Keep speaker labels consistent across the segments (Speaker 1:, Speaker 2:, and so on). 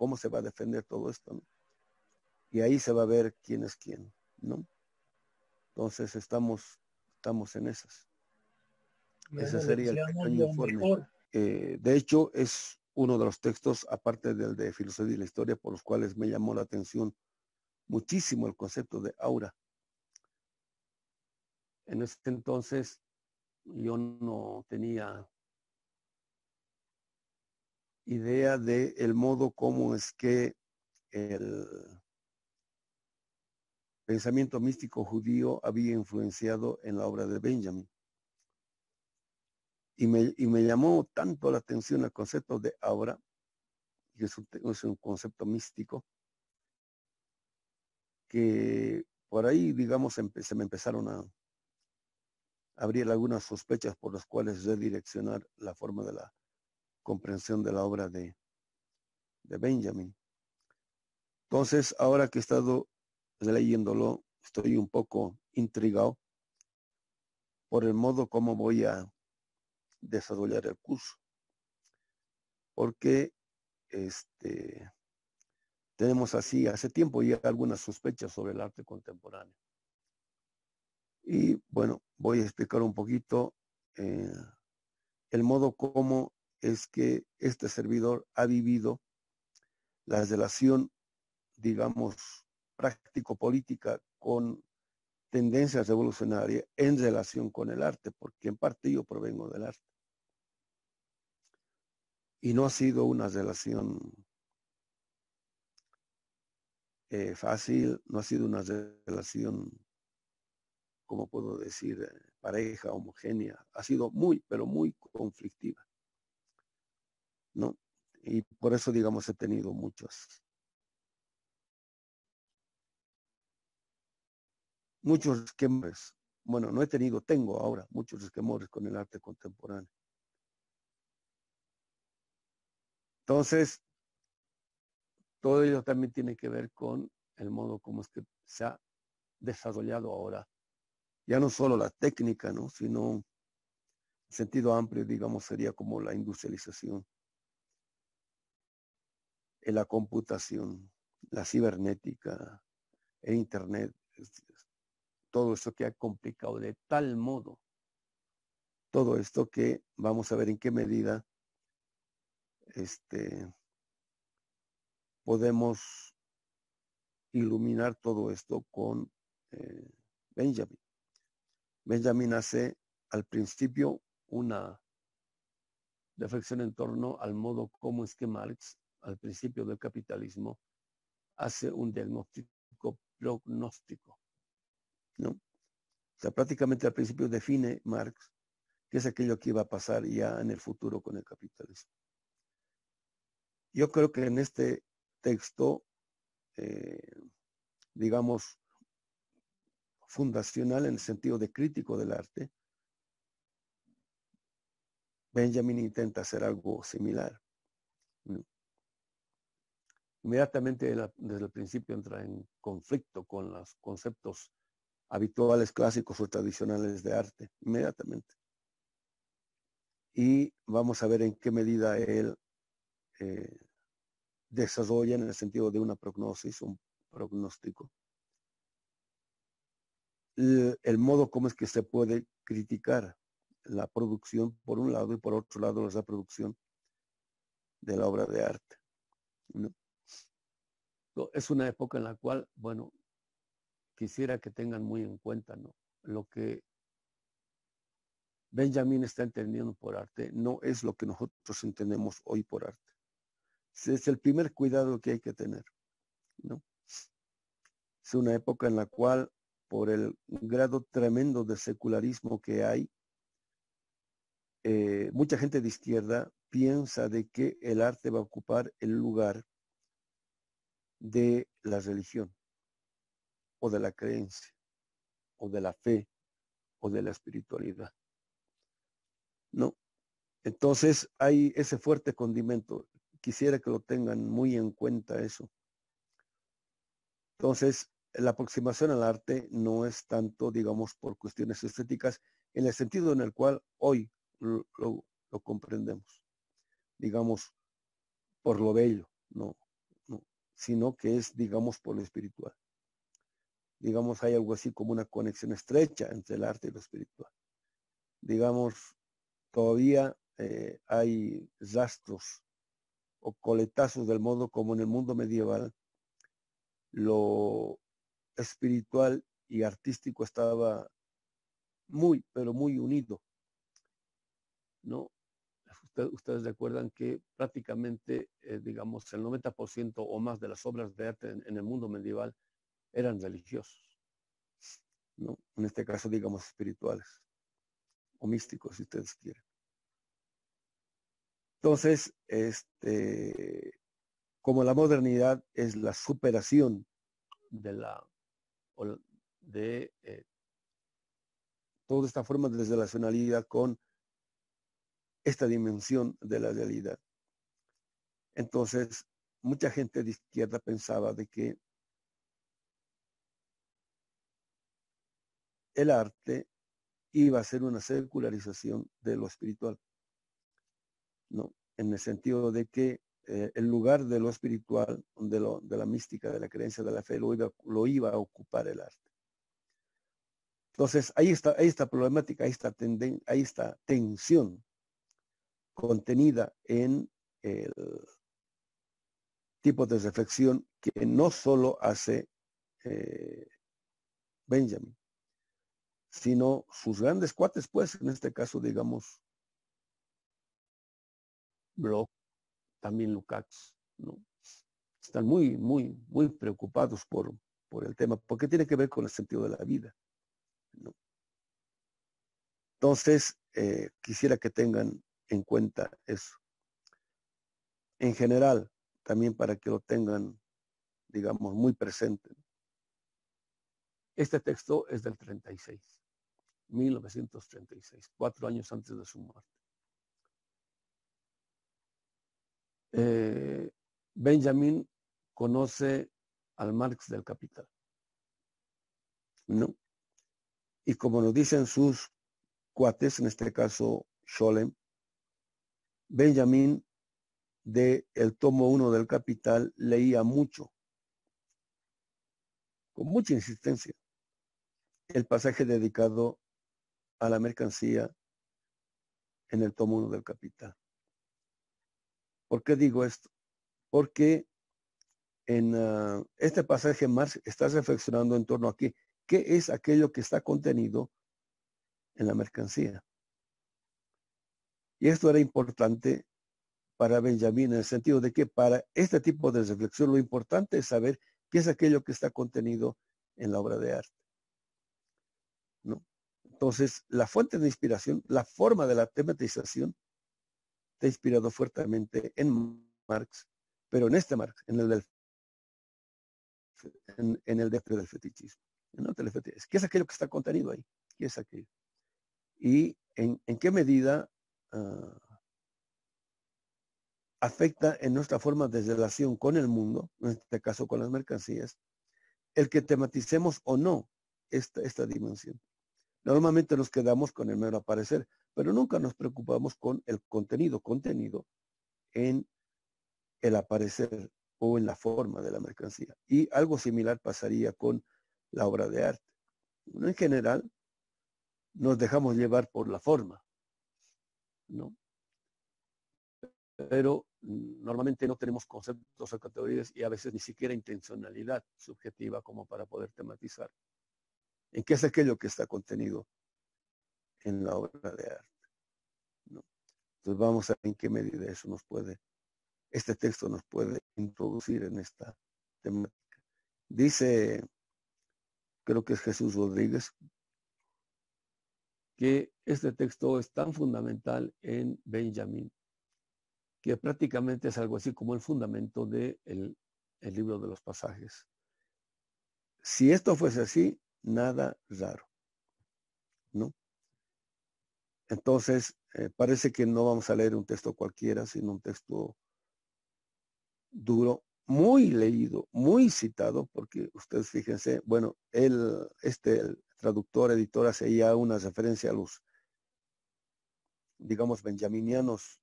Speaker 1: cómo se va a defender todo esto, Y ahí se va a ver quién es quién, ¿no? Entonces estamos, estamos en esas. Ese sería el pequeño informe. Eh, de hecho, es uno de los textos, aparte del de filosofía y la historia, por los cuales me llamó la atención muchísimo el concepto de aura. En ese entonces yo no tenía idea de el modo como es que el pensamiento místico judío había influenciado en la obra de Benjamin. Y me, y me llamó tanto la atención el concepto de ahora que es un, es un concepto místico, que por ahí, digamos, se me empezaron a abrir algunas sospechas por las cuales redireccionar la forma de la comprensión de la obra de, de Benjamin. Entonces, ahora que he estado leyéndolo, estoy un poco intrigado por el modo como voy a desarrollar el curso. Porque este, tenemos así, hace tiempo ya algunas sospechas sobre el arte contemporáneo. Y bueno, voy a explicar un poquito eh, el modo como es que este servidor ha vivido la relación, digamos, práctico-política con tendencias revolucionarias en relación con el arte, porque en parte yo provengo del arte. Y no ha sido una relación eh, fácil, no ha sido una relación, como puedo decir, eh, pareja, homogénea, ha sido muy, pero muy conflictiva. Y por eso, digamos, he tenido muchos. Muchos resquemores. Bueno, no he tenido, tengo ahora muchos esquemores con el arte contemporáneo. Entonces, todo ello también tiene que ver con el modo como es que se ha desarrollado ahora. Ya no solo la técnica, ¿no? Sino, en sentido amplio, digamos, sería como la industrialización en la computación, la cibernética, el Internet, todo esto que ha complicado de tal modo todo esto que vamos a ver en qué medida este, podemos iluminar todo esto con eh, Benjamin. Benjamin hace al principio una reflexión en torno al modo como es que Marx al principio del capitalismo, hace un diagnóstico prognóstico. ¿no? O sea, prácticamente al principio define Marx qué es aquello que iba a pasar ya en el futuro con el capitalismo. Yo creo que en este texto, eh, digamos, fundacional en el sentido de crítico del arte, Benjamin intenta hacer algo similar inmediatamente desde el principio entra en conflicto con los conceptos habituales, clásicos o tradicionales de arte, inmediatamente. Y vamos a ver en qué medida él eh, desarrolla en el sentido de una prognosis, un pronóstico, el, modo como es que se puede criticar la producción por un lado y por otro lado la reproducción de la obra de arte es una época en la cual, bueno, quisiera que tengan muy en cuenta, ¿no? Lo que Benjamín está entendiendo por arte no es lo que nosotros entendemos hoy por arte. Es el primer cuidado que hay que tener, ¿no? Es una época en la cual, por el grado tremendo de secularismo que hay, eh, mucha gente de izquierda piensa de que el arte va a ocupar el lugar de la religión o de la creencia o de la fe o de la espiritualidad. No. Entonces hay ese fuerte condimento. Quisiera que lo tengan muy en cuenta eso. Entonces, la aproximación al arte no es tanto, digamos, por cuestiones estéticas, en el sentido en el cual hoy lo, comprendemos, digamos, por lo bello, no, sino que es, digamos, por lo espiritual. Digamos, hay algo así como una conexión estrecha entre el arte y lo espiritual. Digamos, todavía eh, hay rastros o coletazos del modo como en el mundo medieval lo espiritual y artístico estaba muy, pero muy unido. ¿no? ustedes recuerdan que prácticamente, eh, digamos, el 90% o más de las obras de arte en, el mundo medieval eran religiosos, ¿no? En este caso, digamos, espirituales o místicos, si ustedes quieren. Entonces, este, como la modernidad es la superación de la, de eh, toda esta forma de relacionalidad con esta dimensión de la realidad. Entonces, mucha gente de izquierda pensaba de que el arte iba a ser una secularización de lo espiritual. No, en el sentido de que eh, el lugar de lo espiritual, de, lo, de la mística, de la creencia, de la fe, lo iba, a ocupar el arte. Entonces, ahí está, ahí problemática, está, ahí está tensión contenida en el tipo de reflexión que no solo hace eh, Benjamin, sino sus grandes cuates, pues, en este caso, digamos, Bloch, también Lukács, ¿no? Están muy, muy, muy preocupados por, por el tema, porque tiene que ver con el sentido de la vida. Entonces, eh, quisiera que tengan en cuenta eso. En general, también para que lo tengan, digamos, muy presente. Este texto es del 36, 1936, cuatro años antes de su muerte. Eh, Benjamin conoce al Marx del Capital. ¿no? Y como nos dicen sus cuates, en este caso Scholem, Benjamin de el tomo 1 del Capital leía mucho, con mucha insistencia, el pasaje dedicado a la mercancía en el tomo 1 del Capital. ¿Por qué digo esto? Porque en ah, este pasaje Marx está reflexionando en torno a qué, qué es aquello que está contenido en la mercancía. Y esto era importante para Benjamín en el sentido de que para este tipo de reflexión lo importante es saber qué es aquello que está contenido en la obra de arte. Entonces, la fuente de inspiración, la forma de la tematización, está inspirado fuertemente en Marx, pero en este Marx, en el del en, el del fetichismo, ¿Qué es aquello que está contenido ahí? ¿Qué es aquello? ¿Y en qué medida Ah, afecta en nuestra forma de relación con el mundo, en este caso con las mercancías, el que tematicemos o no esta, esta dimensión. Normalmente nos quedamos con el mero aparecer, pero nunca nos preocupamos con el contenido, contenido en el aparecer o en la forma de la mercancía. Y algo similar pasaría con la obra de arte. En general, nos dejamos llevar por la forma, pero normalmente no tenemos conceptos o categorías y a veces ni siquiera intencionalidad subjetiva como para poder tematizar. ¿En qué es aquello que está contenido en la obra de arte? Entonces vamos a ver en qué medida eso nos puede, este texto nos puede introducir en esta temática. Dice, creo que es Jesús Rodríguez, que este texto es tan fundamental en Benjamín, que prácticamente es algo así como el fundamento del de el libro de los pasajes. Si esto fuese así, nada raro, ¿no? Entonces, eh, parece que no vamos a leer un texto cualquiera, sino un texto duro, muy leído, muy citado, porque ustedes fíjense, bueno, el, este, el, traductor, editora, hace una referencia a los, digamos, benjaminianos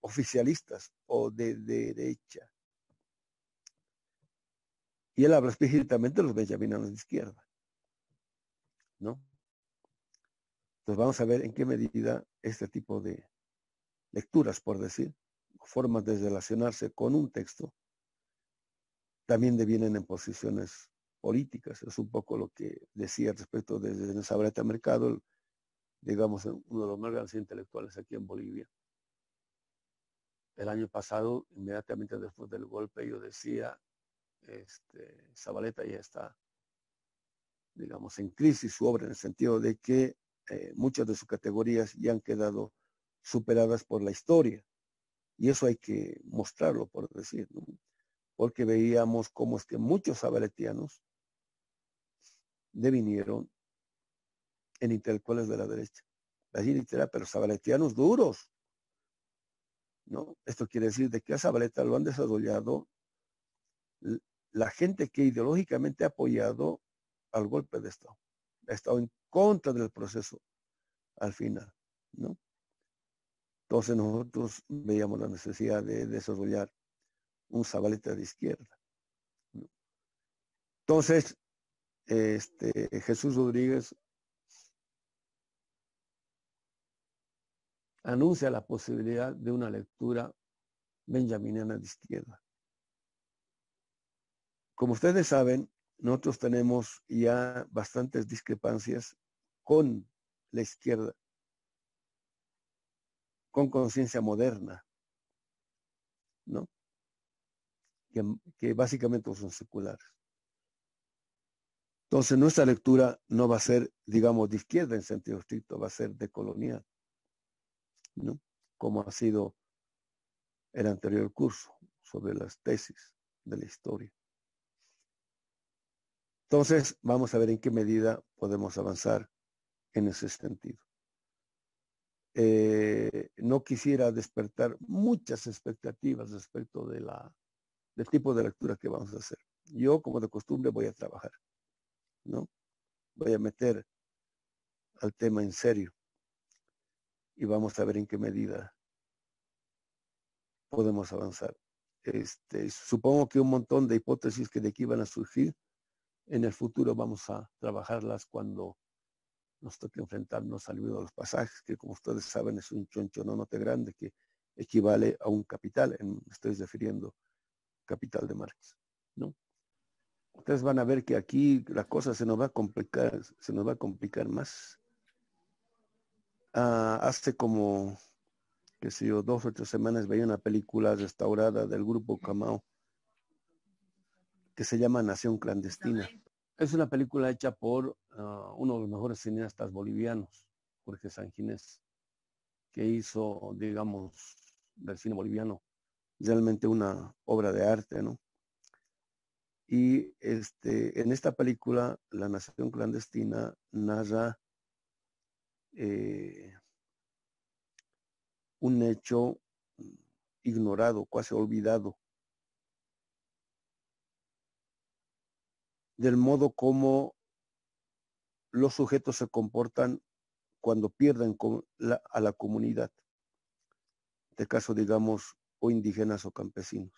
Speaker 1: oficialistas o de, derecha. Y él habla explícitamente de los benjaminianos de izquierda. ¿No? Entonces vamos a ver en qué medida este tipo de lecturas, por decir, formas de relacionarse con un texto, también devienen en posiciones políticas. Es un poco lo que decía respecto desde de Sabreta Mercado, digamos, uno de los más grandes intelectuales aquí en Bolivia. El año pasado, inmediatamente después del golpe, yo decía, este, Zabaleta ya está, digamos, en crisis su obra, en el sentido de que eh, muchas de sus categorías ya han quedado superadas por la historia. Y eso hay que mostrarlo, por decir porque veíamos cómo es que muchos sabaletianos devinieron en intelectuales de la derecha. Allí literal, pero sabaletianos duros. ¿No? Esto quiere decir de que a Sabaleta lo han desarrollado la gente que ideológicamente ha apoyado al golpe de Estado. Ha estado en contra del proceso al final, ¿no? Entonces nosotros veíamos la necesidad de desarrollar un Zabaleta de izquierda. Entonces, este, Jesús Rodríguez anuncia la posibilidad de una lectura benjaminiana de izquierda. Como ustedes saben, nosotros tenemos ya bastantes discrepancias con la izquierda, con conciencia moderna, ¿no? que, básicamente son seculares. Entonces nuestra lectura no va a ser, digamos, de izquierda en sentido estricto, va a ser de colonial, ¿no? como ha sido el anterior curso sobre las tesis de la historia. Entonces, vamos a ver en qué medida podemos avanzar en ese sentido. Eh, no quisiera despertar muchas expectativas respecto de la del tipo de lectura que vamos a hacer. Yo, como de costumbre, voy a trabajar, ¿no? Voy a meter al tema en serio y vamos a ver en qué medida podemos avanzar. Este, supongo que un montón de hipótesis que de aquí van a surgir, en el futuro vamos a trabajarlas cuando nos toque enfrentarnos al libro de los pasajes, que como ustedes saben es un no note grande que equivale a un capital, estoy refiriendo capital de Marx, ¿no? Ustedes van a ver que aquí la cosa se nos va a complicar, se nos va a complicar más. Ah, hace como, que sé yo, dos o tres semanas veía una película restaurada del grupo Camao que se llama Nación Clandestina. Es una película hecha por ah, uno de los mejores cineastas bolivianos, Jorge Sanjinés, que hizo, digamos, del cine boliviano realmente una obra de arte, ¿no? Y este, en esta película, La Nación Clandestina narra eh, un hecho ignorado, casi olvidado, del modo como los sujetos se comportan cuando pierden a la comunidad. En este caso, digamos, o indígenas o campesinos.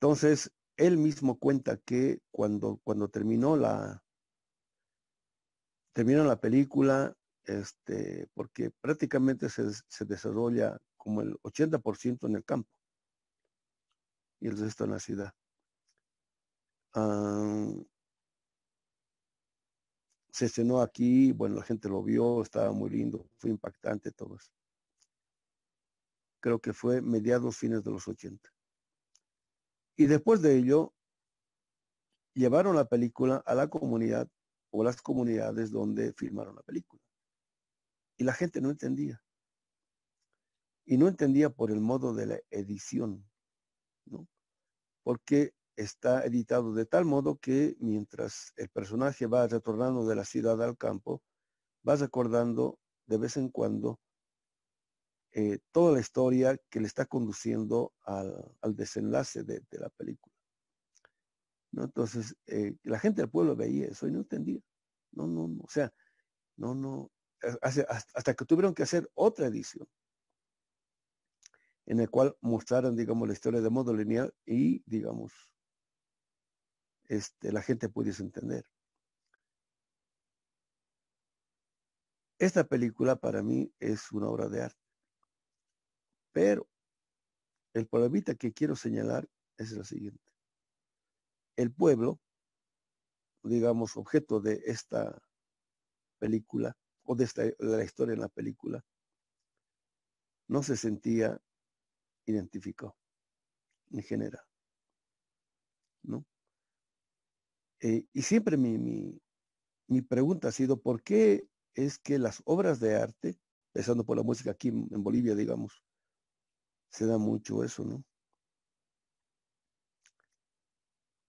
Speaker 1: Entonces, él mismo cuenta que cuando, cuando terminó la terminó la película, este, porque prácticamente se, desarrolla como el 80% en el campo y el resto en la ciudad. Ah, se estrenó aquí, bueno, la gente lo vio, estaba muy lindo, fue impactante todo eso creo que fue mediados, fines de los 80. Y después de ello, llevaron la película a la comunidad o las comunidades donde filmaron la película. Y la gente no entendía. Y no entendía por el modo de la edición, ¿no? Porque está editado de tal modo que mientras el personaje va retornando de la ciudad al campo, vas recordando de vez en cuando eh, toda la historia que le está conduciendo al, desenlace de, la película. Entonces, eh, la gente del pueblo veía eso y no entendía. No, no, no. O sea, no, no. Eh, hasta, que tuvieron que hacer otra edición en el cual mostraron, digamos, la historia de modo lineal y, digamos, este, la gente pudiese entender. Esta película para mí es una obra de arte. Pero el problemita que quiero señalar es el siguiente. El pueblo, digamos, objeto de esta película o de, la historia en la película, no se sentía identificado en general. Eh, y siempre mi, mi, pregunta ha sido, ¿por qué es que las obras de arte, empezando por la música aquí en Bolivia, digamos, se da mucho eso, ¿no?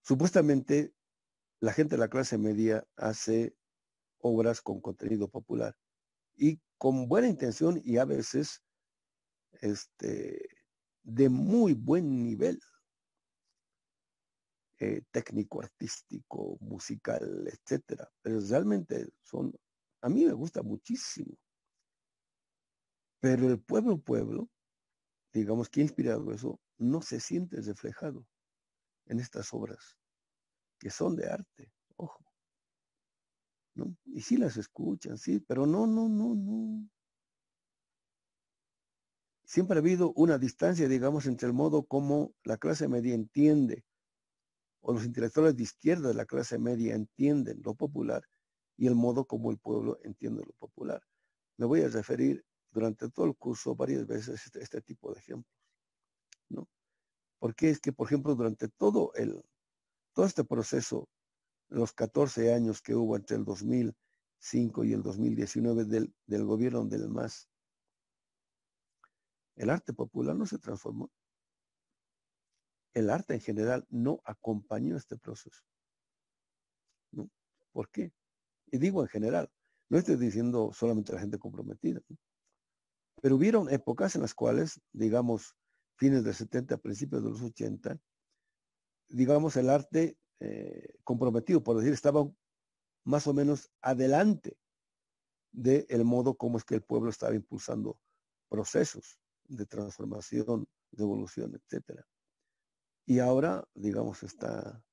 Speaker 1: Supuestamente la gente de la clase media hace obras con contenido popular y con buena intención y a veces este, de muy buen nivel eh, técnico, artístico, musical, etcétera. Pero realmente son, a mí me gusta muchísimo. Pero el pueblo, pueblo, digamos que inspirado eso, no se siente reflejado en estas obras, que son de arte, ojo. ¿no? Y sí las escuchan, sí, pero no, no, no, no. Siempre ha habido una distancia, digamos, entre el modo como la clase media entiende, o los intelectuales de izquierda de la clase media entienden lo popular, y el modo como el pueblo entiende lo popular. Me voy a referir durante todo el curso varias veces este, este tipo de ejemplos, ¿no? Porque es que, por ejemplo, durante todo el, todo este proceso, los 14 años que hubo entre el 2005 y el 2019 del, del gobierno del MAS, el arte popular no se transformó. El arte en general no acompañó este proceso. ¿no? ¿Por qué? Y digo en general, no estoy diciendo solamente a la gente comprometida. Pero hubieron épocas en las cuales, digamos, fines de 70, principios de los 80, digamos, el arte eh, comprometido, por decir, estaba más o menos adelante del modo como es que el pueblo estaba impulsando procesos de transformación, de evolución, etc. Y ahora, digamos, está,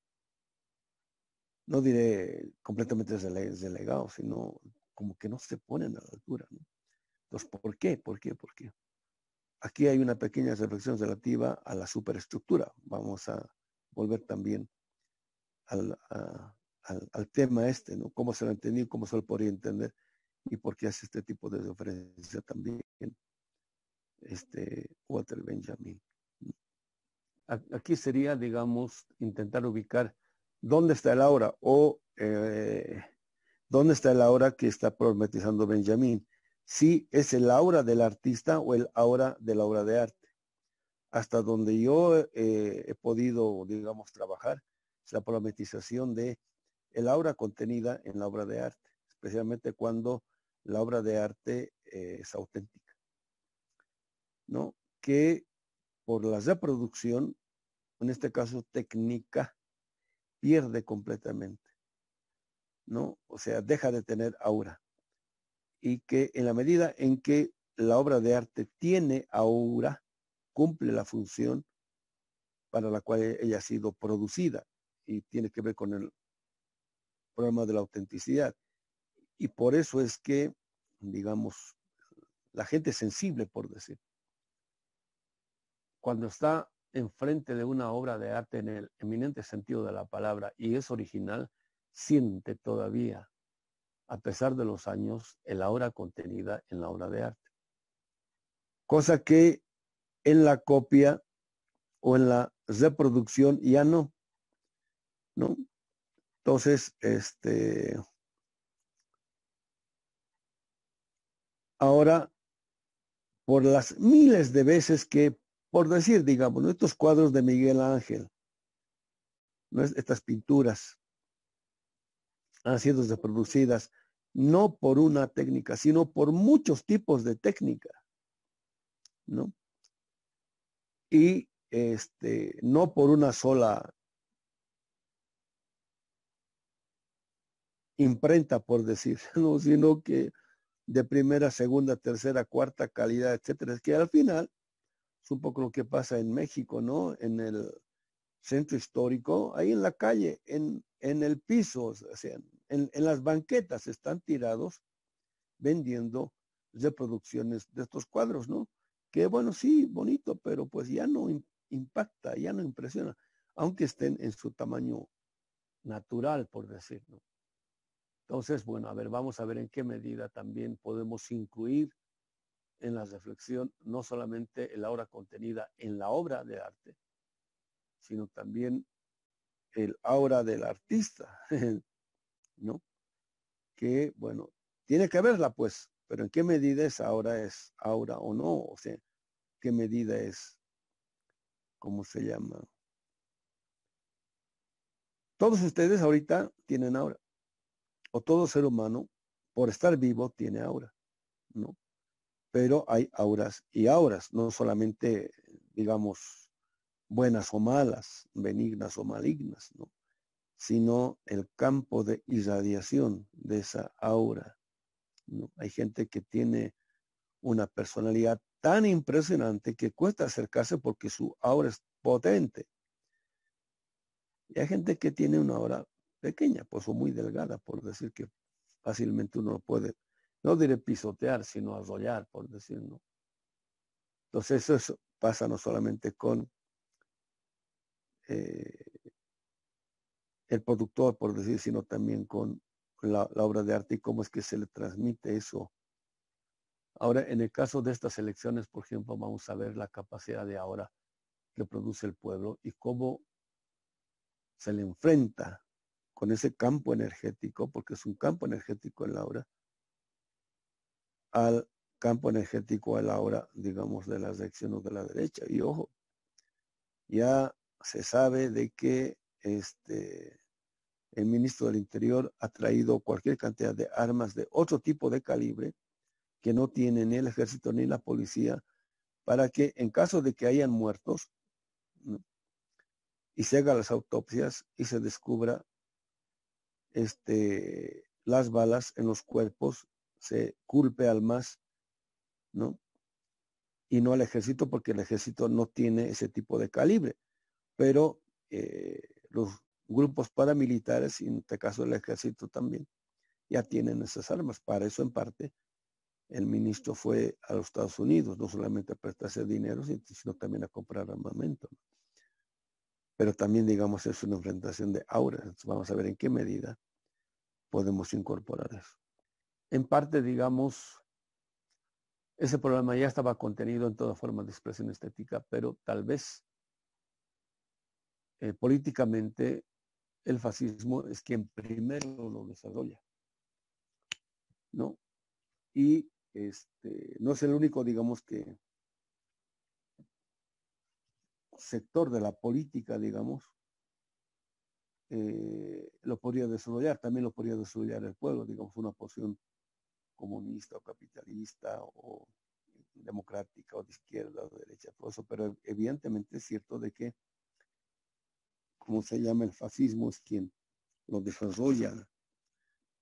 Speaker 1: no diré completamente deslegado, sino como que no se ponen a la altura. ¿no? Entonces, ¿por qué? ¿Por qué? ¿Por qué? Aquí hay una pequeña reflexión relativa a la superestructura. Vamos a volver también al, tema este, ¿no? Cómo se lo entendido? cómo se lo podría entender y por qué hace este tipo de referencia también este Walter Benjamin. Aquí sería, digamos, intentar ubicar dónde está el aura o eh, dónde está el aura que está problematizando Benjamin si es el aura del artista o el aura de la obra de arte. Hasta donde yo eh, eh, he podido, digamos, trabajar, es la problematización de el aura contenida en la obra de arte, especialmente cuando la obra de arte eh, es auténtica. ¿No? Que por la reproducción, en este caso técnica, pierde completamente. ¿No? O sea, deja de tener aura y que en la medida en que la obra de arte tiene aura, cumple la función para la cual ella ha sido producida y tiene que ver con el problema de la autenticidad. Y por eso es que, digamos, la gente sensible, por decir, cuando está enfrente de una obra de arte en el eminente sentido de la palabra y es original, siente todavía a pesar de los años, en la obra contenida en la obra de arte. Cosa que en la copia o en la reproducción ya no. ¿No? Entonces, este. Ahora, por las miles de veces que, por decir, digamos, estos cuadros de Miguel Ángel, ¿no? estas pinturas han sido reproducidas no por una técnica, sino por muchos tipos de técnica, ¿no? Y este, no por una sola imprenta, por decirlo, sino que de primera, segunda, tercera, cuarta calidad, etcétera. Es que al final es un poco lo que pasa en México, ¿no? En el centro histórico, ahí en la calle, en en el piso, o sea, en, en las banquetas están tirados vendiendo reproducciones de estos cuadros, ¿no? Que bueno, sí, bonito, pero pues ya no impacta, ya no impresiona, aunque estén en su tamaño natural, por decirlo. Entonces, bueno, a ver, vamos a ver en qué medida también podemos incluir en la reflexión no solamente la obra contenida en la obra de arte, sino también el aura del artista, ¿no? Que, bueno, tiene que verla, pues, pero en qué medida esa aura es aura o no, o sea, qué medida es, ¿cómo se llama? Todos ustedes ahorita tienen aura, o todo ser humano, por estar vivo, tiene aura, ¿no? Pero hay auras y auras, no solamente, digamos, buenas o malas, benignas o malignas, ¿no? sino el campo de irradiación de esa aura. ¿no? Hay gente que tiene una personalidad tan impresionante que cuesta acercarse porque su aura es potente. Y hay gente que tiene una aura pequeña, pues o muy delgada, por decir que fácilmente uno puede, no diré pisotear, sino arrollar, por decirlo. Entonces eso pasa no solamente con eh, el productor, por decir, sino también con la, obra de arte y cómo es que se le transmite eso. Ahora, en el caso de estas elecciones, por ejemplo, vamos a ver la capacidad de ahora que produce el pueblo y cómo se le enfrenta con ese campo energético, porque es un campo energético en la obra, al campo energético a la hora, digamos, de las elecciones de la derecha. Y ojo, ya se sabe de que este, el ministro del Interior ha traído cualquier cantidad de armas de otro tipo de calibre que no tiene ni el ejército ni la policía para que en caso de que hayan muertos y se hagan las autopsias y se descubra este, las balas en los cuerpos, se culpe al más, ¿no? Y no al ejército porque el ejército no tiene ese tipo de calibre pero eh, los grupos paramilitares, y en este caso el ejército también, ya tienen esas armas. Para eso, en parte, el ministro fue a los Estados Unidos, no solamente a prestarse dinero, sino también a comprar armamento. Pero también, digamos, es una enfrentación de aura vamos a ver en qué medida podemos incorporar eso. En parte, digamos, ese problema ya estaba contenido en toda forma de expresión estética, pero tal vez eh, políticamente el fascismo es quien primero lo desarrolla. ¿No? Y este, no es el único, digamos, que sector de la política, digamos, eh, lo podría desarrollar, también lo podría desarrollar el pueblo, digamos, una posición comunista o capitalista o democrática o de izquierda o de derecha, todo eso, pero evidentemente es cierto de que como se llama el fascismo, es quien lo desarrolla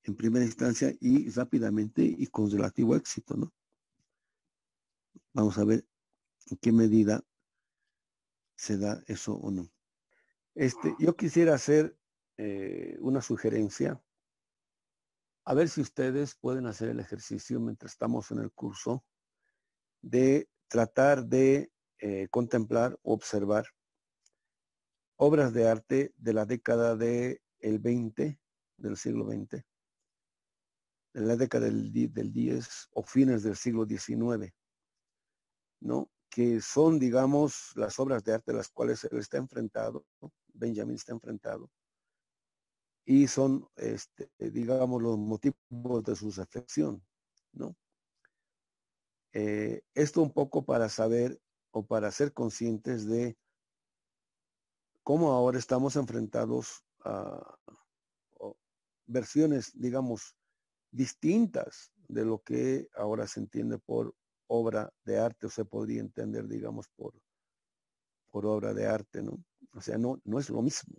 Speaker 1: en primera instancia y rápidamente y con relativo éxito, ¿no? Vamos a ver en qué medida se da eso o no. Este, yo quisiera hacer eh, una sugerencia. A ver si ustedes pueden hacer el ejercicio mientras estamos en el curso de tratar de eh, contemplar, observar obras de arte de la década del el 20, del siglo XX, en la década del, 10 o fines del siglo XIX, ¿no? que son, digamos, las obras de arte a las cuales él está enfrentado, ¿no? Benjamin está enfrentado, y son, este, digamos, los motivos de su afección, ¿no? Eh, esto un poco para saber o para ser conscientes de cómo ahora estamos enfrentados a versiones, digamos, distintas de lo que ahora se entiende por obra de arte o se podría entender, digamos, por, por obra de arte, ¿no? O sea, no, no es lo mismo,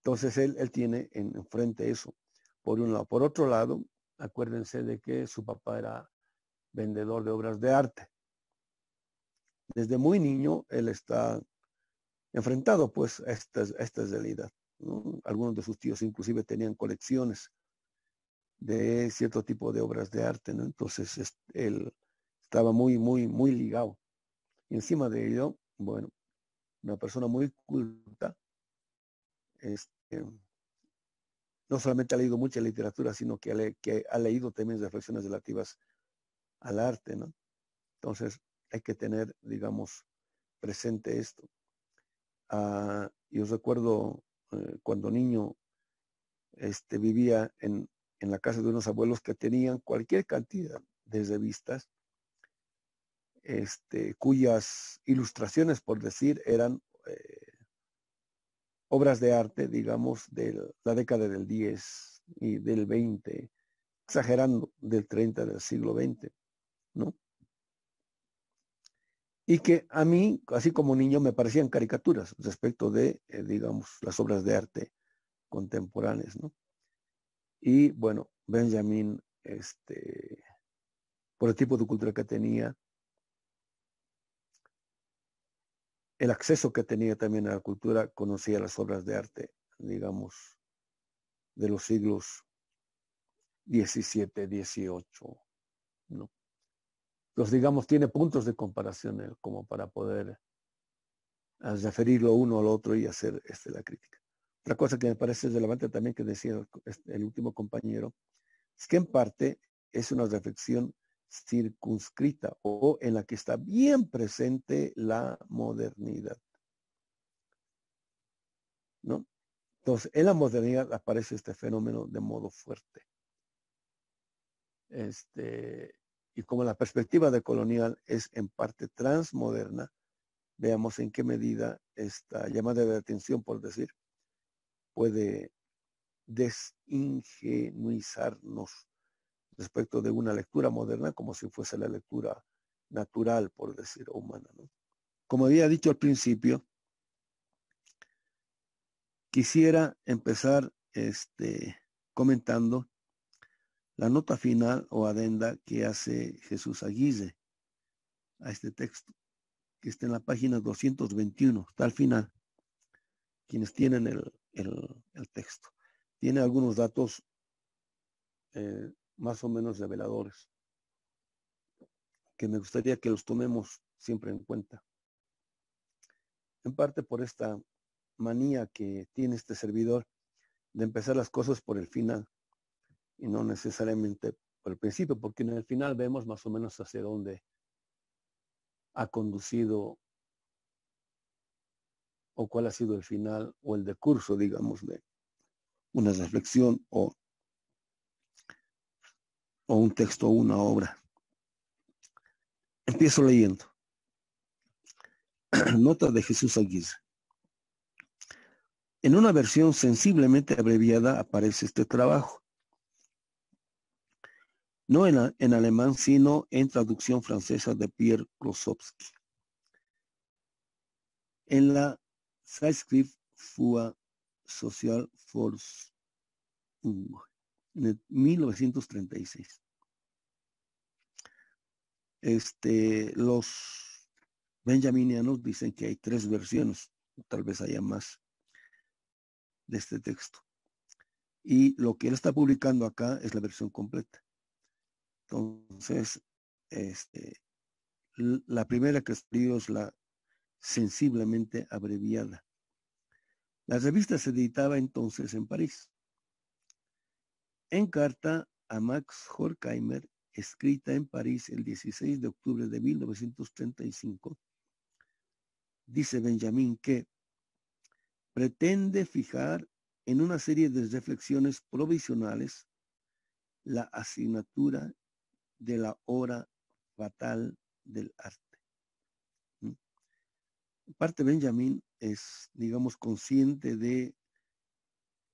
Speaker 1: Entonces él, él tiene enfrente eso, por un lado. Por otro lado, acuérdense de que su papá era vendedor de obras de arte. Desde muy niño él está enfrentado pues a, estas, esta realidad. Algunos de sus tíos inclusive tenían colecciones de cierto tipo de obras de arte, ¿no? Entonces él estaba muy, muy, muy ligado. Y encima de ello, bueno, una persona muy culta, este, no solamente ha leído mucha literatura, sino que ha, que ha leído también reflexiones relativas al arte, ¿no? Entonces hay que tener, digamos, presente esto. Ah, y yo recuerdo eh, cuando niño este, vivía en, la casa de unos abuelos que tenían cualquier cantidad de revistas este, cuyas ilustraciones, por decir, eran eh, obras de arte, digamos, de la década del 10 y del 20, exagerando, del 30 del siglo XX, ¿no? y que a mí, así como niño, me parecían caricaturas respecto de, eh, digamos, las obras de arte contemporáneas, ¿no? Y bueno, Benjamin, este, por el tipo de cultura que tenía, el acceso que tenía también a la cultura, conocía las obras de arte, digamos, de los siglos XVII, XVIII, ¿no? los digamos, tiene puntos de comparación eh, como para poder ah, referirlo uno al otro y hacer este, la crítica. Otra cosa que me parece relevante también que decía el último compañero, es que en parte es una reflexión circunscrita o en la que está bien presente la modernidad. ¿No? Entonces, en la modernidad aparece este fenómeno de modo fuerte. Este, y como la perspectiva de colonial es en parte transmoderna, veamos en qué medida esta llamada de atención, por decir, puede desingenuizarnos respecto de una lectura moderna como si fuese la lectura natural, por decir, humana. Como había dicho al principio, quisiera empezar este, comentando la nota final o adenda que hace Jesús Aguirre a este texto, que está en la página 221, está al final, quienes tienen el, texto. Tiene algunos datos eh, más o menos reveladores que me gustaría que los tomemos siempre en cuenta. En parte por esta manía que tiene este servidor de empezar las cosas por el final y no necesariamente por el principio, porque en el final vemos más o menos hacia dónde ha conducido o cuál ha sido el final o el decurso, digamos, de una reflexión o, o un texto o una obra. Empiezo leyendo. Nota de Jesús Aguirre. En una versión sensiblemente abreviada aparece este trabajo, no en, en alemán, sino en traducción francesa de Pierre Klosowski. En la Zeitschrift FUA Social Force en 1936. Este, los benjaminianos dicen que hay tres versiones, tal vez haya más de este texto. Y lo que él está publicando acá es la versión completa. Entonces, este, la primera que escribió es la sensiblemente abreviada. La revista se editaba entonces en París. En carta a Max Horkheimer, escrita en París el 16 de octubre de 1935, dice Benjamin que pretende fijar en una serie de reflexiones provisionales la asignatura de la hora fatal del arte. parte, Benjamin es, digamos, consciente de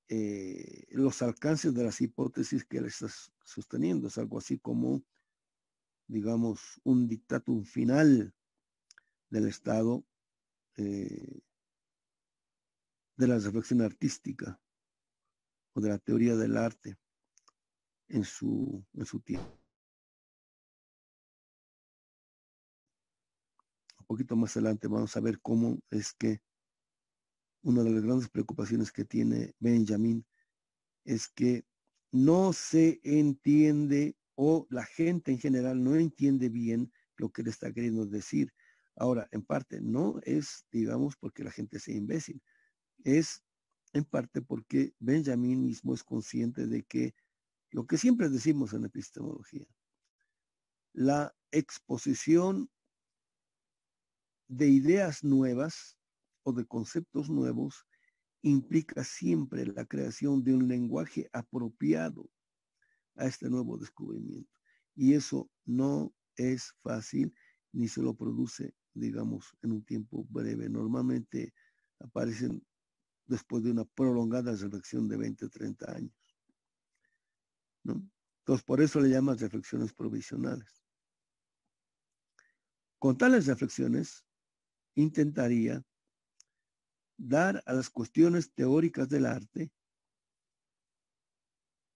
Speaker 1: eh, los alcances de las hipótesis que él está sosteniendo. Es algo así como, digamos, un dictatum final del Estado eh, de la reflexión artística o de la teoría del arte en su, en su tiempo. poquito más adelante vamos a ver cómo es que una de las grandes preocupaciones que tiene benjamín es que no se entiende o la gente en general no entiende bien lo que le está queriendo decir. Ahora, en parte no es, digamos, porque la gente sea imbécil, es en parte porque benjamín mismo es consciente de que lo que siempre decimos en epistemología, la exposición de ideas nuevas o de conceptos nuevos implica siempre la creación de un lenguaje apropiado a este nuevo descubrimiento. Y eso no es fácil ni se lo produce, digamos, en un tiempo breve. Normalmente aparecen después de una prolongada reflexión de 20, o 30 años. Entonces, por eso le llamas reflexiones provisionales. Con tales reflexiones, intentaría dar a las cuestiones teóricas del arte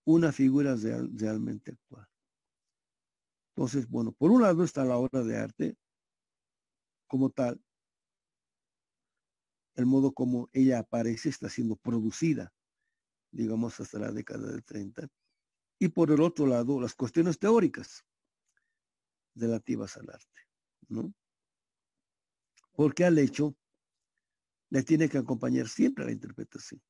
Speaker 1: una figura realmente actual. Entonces, bueno, por un lado está la obra de arte como tal, el modo como ella aparece está siendo producida, digamos, hasta la década del 30, y por el otro lado, las cuestiones teóricas relativas al arte, ¿no? porque al hecho le tiene que acompañar siempre la interpretación.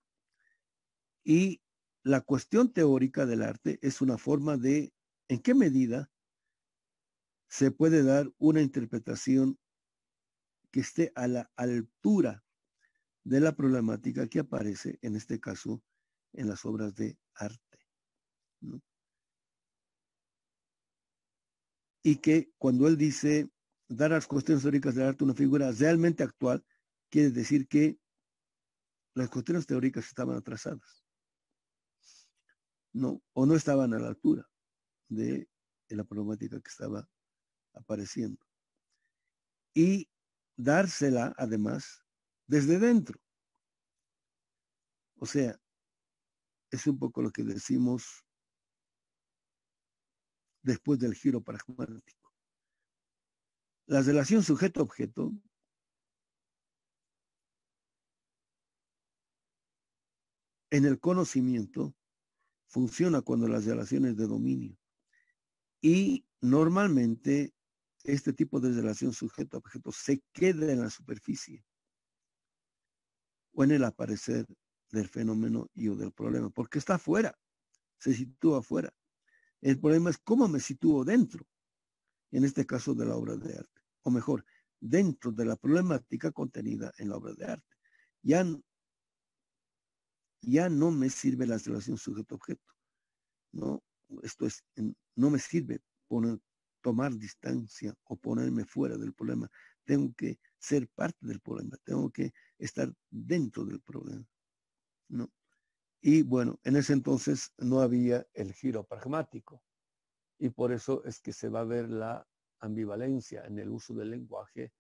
Speaker 1: Y la cuestión teórica del arte es una forma de en qué medida se puede dar una interpretación que esté a la altura de la problemática que aparece en este caso en las obras de arte. Y que cuando él dice dar a las cuestiones teóricas del arte una figura realmente actual quiere decir que las cuestiones teóricas estaban atrasadas. No, o no estaban a la altura de, la problemática que estaba apareciendo. Y dársela, además, desde dentro. O sea, es un poco lo que decimos después del giro pragmático la relación sujeto-objeto en el conocimiento funciona cuando las relaciones de dominio. Y normalmente este tipo de relación sujeto-objeto se queda en la superficie o en el aparecer del fenómeno y o del problema, porque está afuera, se sitúa afuera. El problema es cómo me sitúo dentro en este caso de la obra de arte, o mejor, dentro de la problemática contenida en la obra de arte. Ya, ya no me sirve la relación sujeto-objeto, ¿no? Esto es, no me sirve poner, tomar distancia o ponerme fuera del problema. Tengo que ser parte del problema, tengo que estar dentro del problema, ¿no? Y bueno, en ese entonces no había el giro pragmático y por eso es que se va a ver la ambivalencia en el uso del lenguaje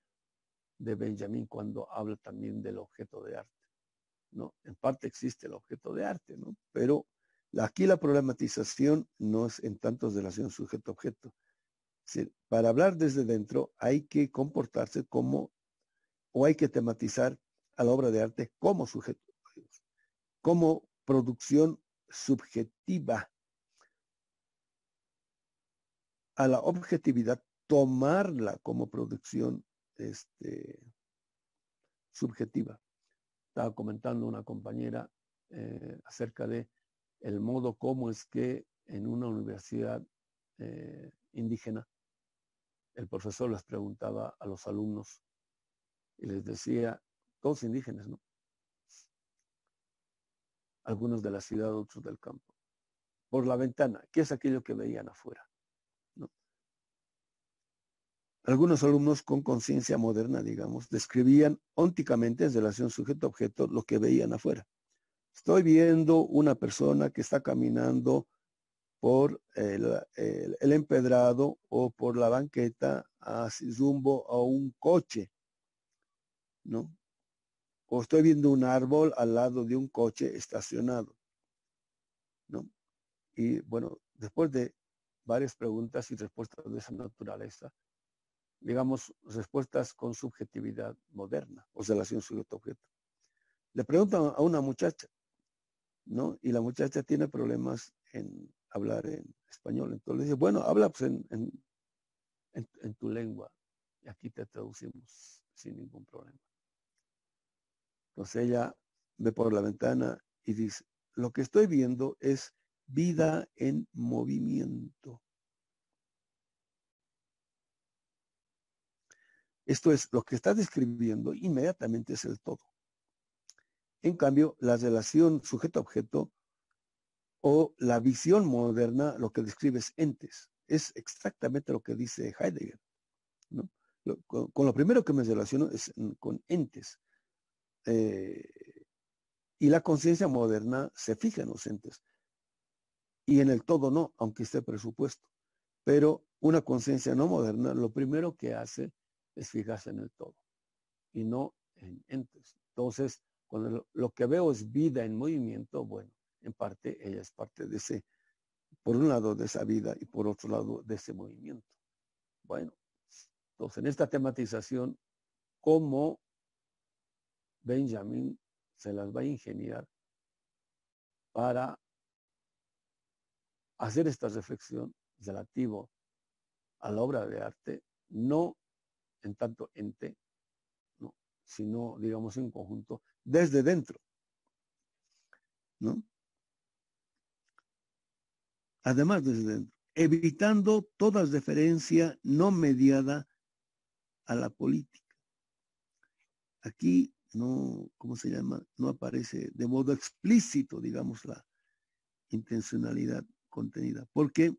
Speaker 1: de Benjamín cuando habla también del objeto de arte. ¿no? En parte existe el objeto de arte, pero aquí la problematización no es en tanto relación sujeto-objeto. Para hablar desde dentro hay que comportarse como, o hay que tematizar a la obra de arte como sujeto, como producción subjetiva a la objetividad, tomarla como producción este, subjetiva. Estaba comentando una compañera eh, acerca de el modo como es que en una universidad eh, indígena el profesor les preguntaba a los alumnos y les decía, todos indígenas, ¿no? Algunos de la ciudad, otros del campo. Por la ventana, ¿qué es aquello que veían afuera? Algunos alumnos con conciencia moderna, digamos, describían ónticamente en relación sujeto-objeto lo que veían afuera. Estoy viendo una persona que está caminando por el, empedrado o por la banqueta a, zumbo a un coche, ¿no? O estoy viendo un árbol al lado de un coche estacionado, ¿no? Y bueno, después de varias preguntas y respuestas de esa naturaleza, digamos, respuestas con subjetividad moderna, o relación sujeto-objeto. Le preguntan a una muchacha, ¿no? Y la muchacha tiene problemas en hablar en español. Entonces le dice, bueno, habla pues, en, en tu lengua. Y aquí te traducimos sin ningún problema. Entonces ella ve por la ventana y dice, lo que estoy viendo es vida en movimiento. Esto es, lo que está describiendo inmediatamente es el todo. En cambio, la relación sujeto-objeto o la visión moderna lo que describe es entes. Es exactamente lo que dice Heidegger. con, lo primero que me relaciono es con entes. Eh, y la conciencia moderna se fija en los entes. Y en el todo no, aunque esté presupuesto. Pero una conciencia no moderna lo primero que hace es fijarse en el todo y no en entes. Entonces, cuando lo, que veo es vida en movimiento, bueno, en parte ella es parte de ese, por un lado de esa vida y por otro lado de ese movimiento. Bueno, entonces en esta tematización, ¿cómo Benjamin se las va a ingeniar para hacer esta reflexión relativo a la obra de arte, no en tanto ente, ¿no? sino, digamos, en conjunto desde dentro. ¿no? Además, desde dentro, evitando toda referencia no mediada a la política. Aquí no, ¿cómo se llama? No aparece de modo explícito, digamos, la intencionalidad contenida, porque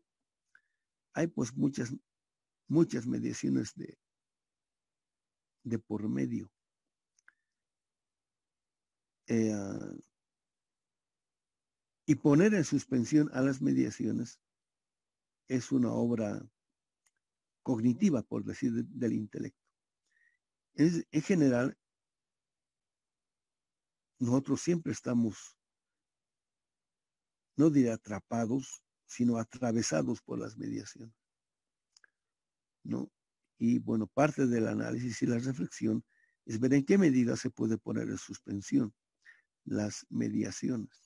Speaker 1: hay pues muchas, muchas mediaciones de de por medio. Eh, y poner en suspensión a las mediaciones es una obra cognitiva, por decir, del intelecto. en general, nosotros siempre estamos, no diré atrapados, sino atravesados por las mediaciones. ¿no? Y bueno, parte del análisis y la reflexión es ver en qué medida se puede poner en suspensión las mediaciones.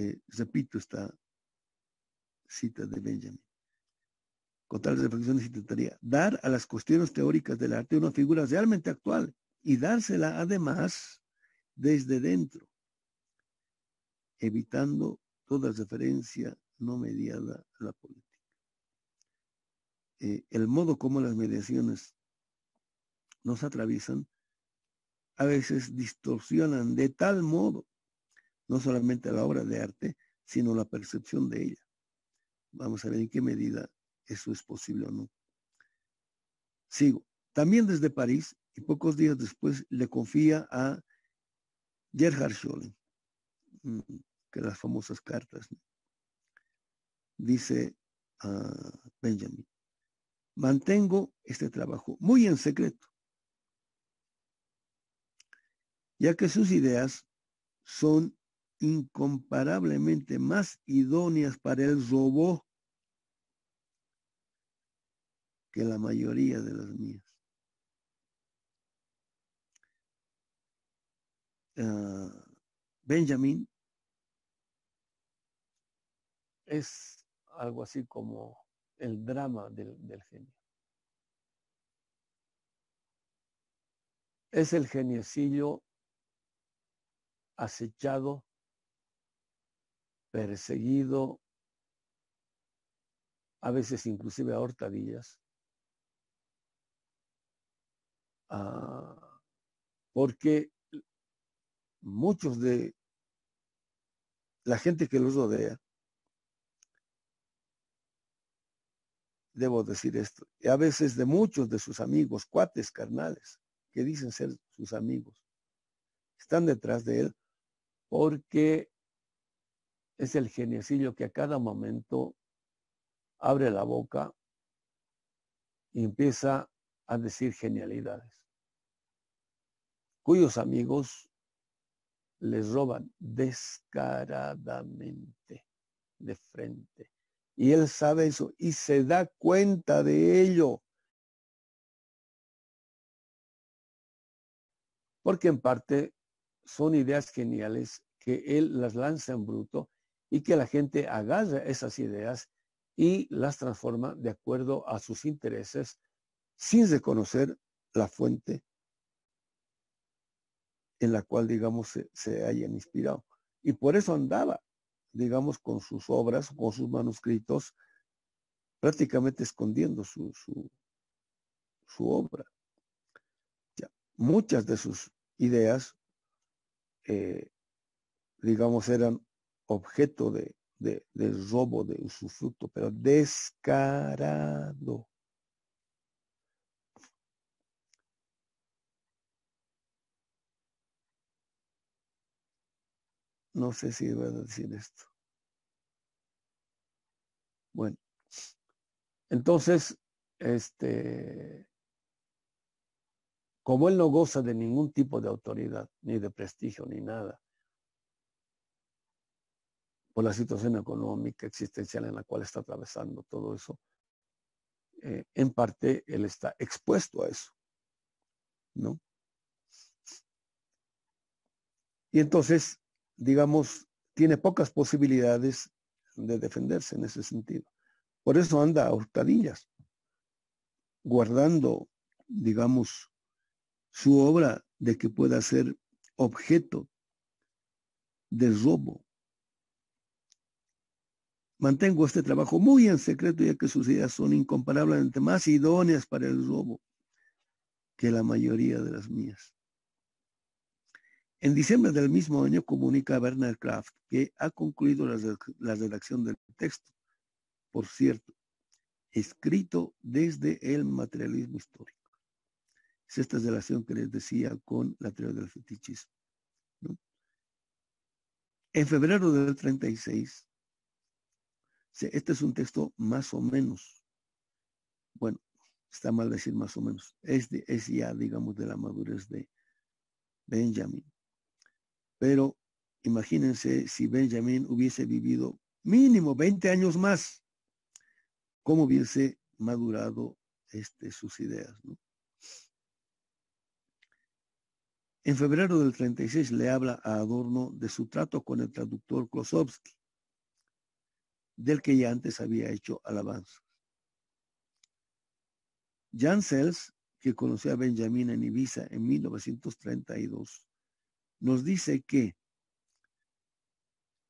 Speaker 1: Eh, repito esta cita de Benjamin. Con tales reflexiones intentaría dar a las cuestiones teóricas del arte una figura realmente actual y dársela además desde dentro, evitando toda referencia no mediada a la política. Eh, el modo como las mediaciones nos atraviesan, a veces distorsionan de tal modo no solamente la obra de arte, sino la percepción de ella. Vamos a ver en qué medida eso es posible o no. Sigo. También desde París, y pocos días después, le confía a Gerhard Scholem, mm, que las famosas cartas. Dice a ah, Benjamin, mantengo este trabajo muy en secreto, ya que sus ideas son incomparablemente más idóneas para el robot que la mayoría de las mías. Ah, Benjamin es algo así como el drama del, genio. Es el geniecillo acechado, perseguido, a veces inclusive a hortadillas, ah, porque muchos de la gente que los rodea debo decir esto, y a veces de muchos de sus amigos, cuates carnales, que dicen ser sus amigos, están detrás de él porque es el geniecillo que a cada momento abre la boca y empieza a decir genialidades, cuyos amigos les roban descaradamente, de frente. Y él sabe eso y se da cuenta de ello. Porque en parte son ideas geniales que él las lanza en bruto y que la gente agarra esas ideas y las transforma de acuerdo a sus intereses sin reconocer la fuente en la cual, digamos, se, se hayan inspirado. Y por eso andaba digamos, con sus obras, con sus manuscritos, prácticamente escondiendo su, su, obra. muchas de sus ideas, eh, digamos, eran objeto de, de, de robo, de usufructo, pero descarado. No sé si voy a decir esto. Bueno, entonces, este, como él no goza de ningún tipo de autoridad, ni de prestigio, ni nada, por la situación económica, existencial en la cual está atravesando todo eso, eh, en parte él está expuesto a eso, ¿no? Y entonces digamos, tiene pocas posibilidades de defenderse en ese sentido. Por eso anda a hurtadillas, guardando, digamos, su obra de que pueda ser objeto de robo. Mantengo este trabajo muy en secreto ya que sus ideas son incomparablemente más idóneas para el robo que la mayoría de las mías. En diciembre del mismo año comunica Bernard Kraft que ha concluido la redacción del texto, por cierto, escrito desde el materialismo histórico. Es esta relación que les decía con la teoría del fetichismo. En febrero del 36, este es un texto más o menos, bueno, está mal decir más o menos, es, es ya, digamos, de la madurez de Benjamin. Pero imagínense si Benjamin hubiese vivido mínimo 20 años más, cómo hubiese madurado este, sus ideas. En febrero del 36 le habla a Adorno de su trato con el traductor Klosowski, del que ya antes había hecho alabanza. Jan Sells, que conoció a Benjamín en Ibiza en 1932, nos dice que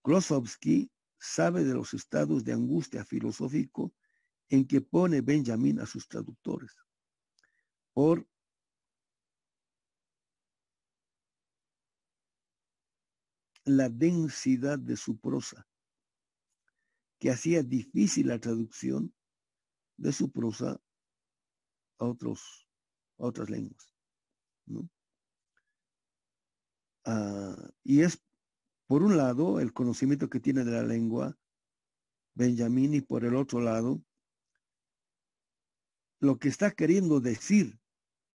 Speaker 1: Klosowski sabe de los estados de angustia filosófico en que pone Benjamín a sus traductores por la densidad de su prosa, que hacía difícil la traducción de su prosa a, otros, otras lenguas. ¿no? Ah, y es, por un lado, el conocimiento que tiene de la lengua Benjamín y por el otro lado, lo que está queriendo decir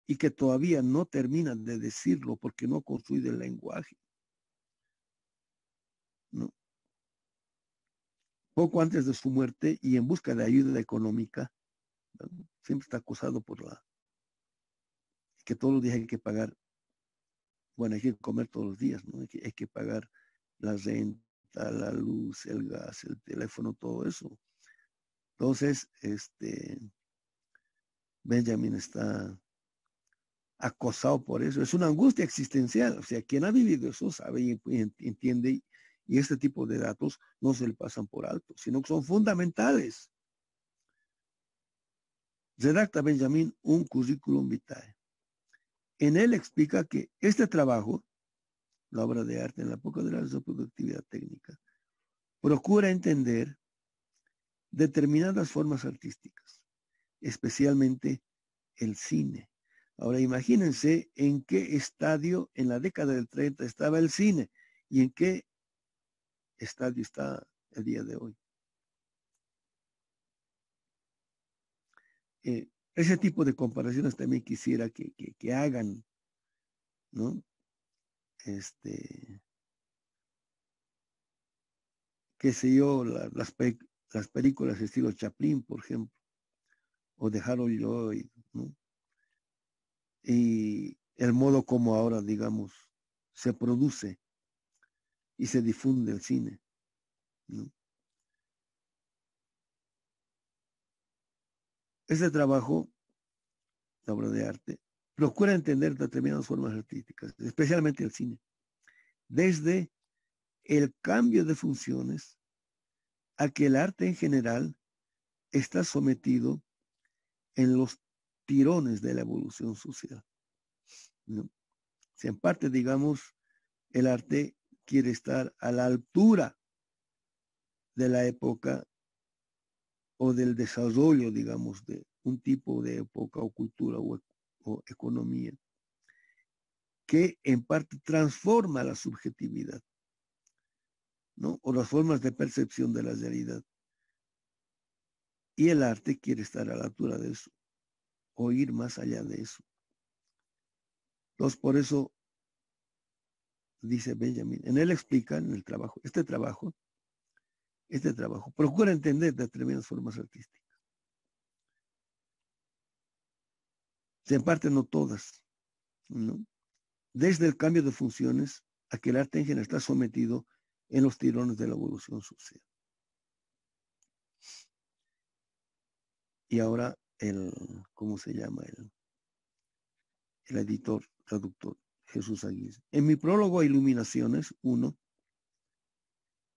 Speaker 1: y que todavía no termina de decirlo porque no construye el lenguaje. Poco antes de su muerte y en busca de ayuda económica, siempre está acusado por la que todos los días hay que pagar bueno, hay que comer todos los días, ¿no? Hay que, pagar la renta, la luz, el gas, el teléfono, todo eso. Entonces, este, Benjamin está acosado por eso. Es una angustia existencial. O sea, quien ha vivido eso sabe y entiende y este tipo de datos no se le pasan por alto, sino que son fundamentales. Redacta Benjamin un currículum vitae. En él explica que este trabajo, la obra de arte en la época de la productividad técnica, procura entender determinadas formas artísticas, especialmente el cine. Ahora imagínense en qué estadio en la década del 30 estaba el cine y en qué estadio está el día de hoy. Eh, ese tipo de comparaciones también quisiera que, que, hagan, ¿no? Este, qué sé yo, las, las películas estilo Chaplin, por ejemplo, o de Harold Lloyd, ¿no? Y el modo como ahora, digamos, se produce y se difunde el cine, ¿no? Este trabajo, la obra de arte, procura entender determinadas formas artísticas, especialmente el cine, desde el cambio de funciones a que el arte en general está sometido en los tirones de la evolución social. Si en parte, digamos, el arte quiere estar a la altura de la época o del desarrollo, digamos, de un tipo de época o cultura o, economía, que en parte transforma la subjetividad, ¿no? O las formas de percepción de la realidad. Y el arte quiere estar a la altura de eso, o ir más allá de eso. Entonces, por eso, dice Benjamin, en él explica, en el trabajo, este trabajo este trabajo. Procura entender de tremendas formas artísticas. Se parte no todas, ¿no? Desde el cambio de funciones a que el arte en general está sometido en los tirones de la evolución social. Y ahora el, ¿cómo se llama? El, el editor, traductor, Jesús Aguirre. En mi prólogo a Iluminaciones uno,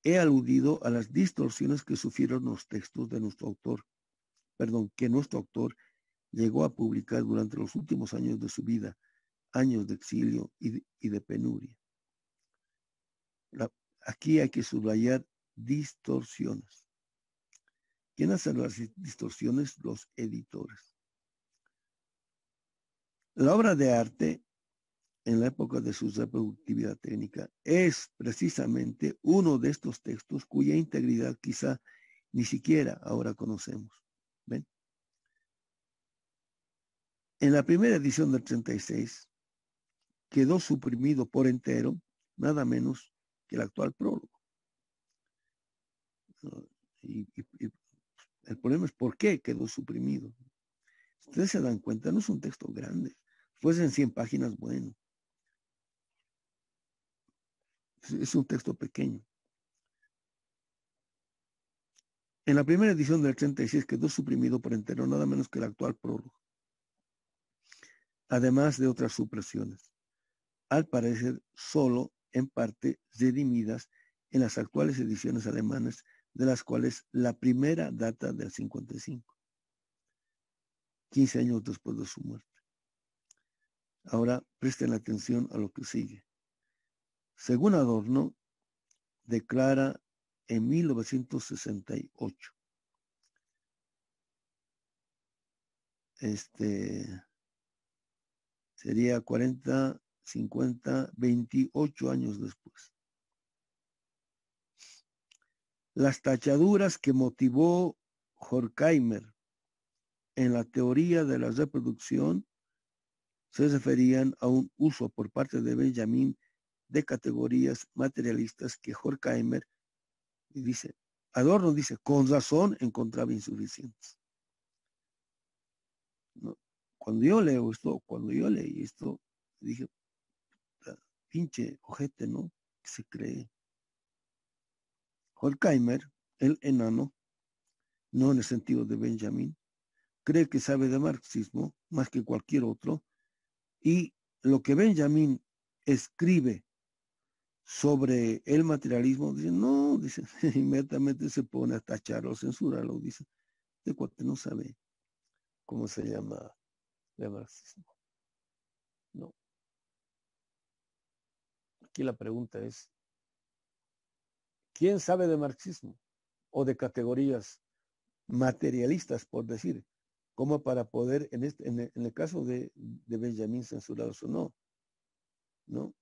Speaker 1: he aludido a las distorsiones que sufrieron los textos de nuestro autor, perdón, que nuestro autor llegó a publicar durante los últimos años de su vida, años de exilio y de, penuria. aquí hay que subrayar distorsiones. ¿Quién hace las distorsiones? Los editores. La obra de arte en la época de su reproductividad técnica, es precisamente uno de estos textos cuya integridad quizá ni siquiera ahora conocemos. En la primera edición del 36 quedó suprimido por entero nada menos que el actual prólogo. Ah, el problema es por qué quedó suprimido. Ustedes se dan cuenta, no es un texto grande. Fuesen 100 páginas, bueno. Es un texto pequeño. En la primera edición del 36 quedó suprimido por entero nada menos que el actual prólogo, además de otras supresiones, al parecer solo en parte redimidas en las actuales ediciones alemanas, de las cuales la primera data del 55, 15 años después de su muerte. Ahora presten atención a lo que sigue según Adorno, declara en 1968. Este sería 40, 50, 28 años después. Las tachaduras que motivó Horkheimer en la teoría de la reproducción se referían a un uso por parte de Benjamin de categorías materialistas que Horkheimer dice, Adorno dice, con razón encontraba insuficientes. Cuando yo leo esto, cuando yo leí esto, dije, pinche ojete, ¿no? se cree. Horkheimer, el enano, no en el sentido de Benjamin, cree que sabe de marxismo más que cualquier otro, y lo que Benjamin escribe sobre el materialismo, dicen, no, dicen, inmediatamente se pone a tachar o censurarlo, dicen, de este cuate no sabe cómo se llama el marxismo. No. Aquí la pregunta es, ¿quién sabe de marxismo o de categorías materialistas, por decir, como para poder, en, este, en, el, caso de, Benjamín, censurarlos o no, ¿no?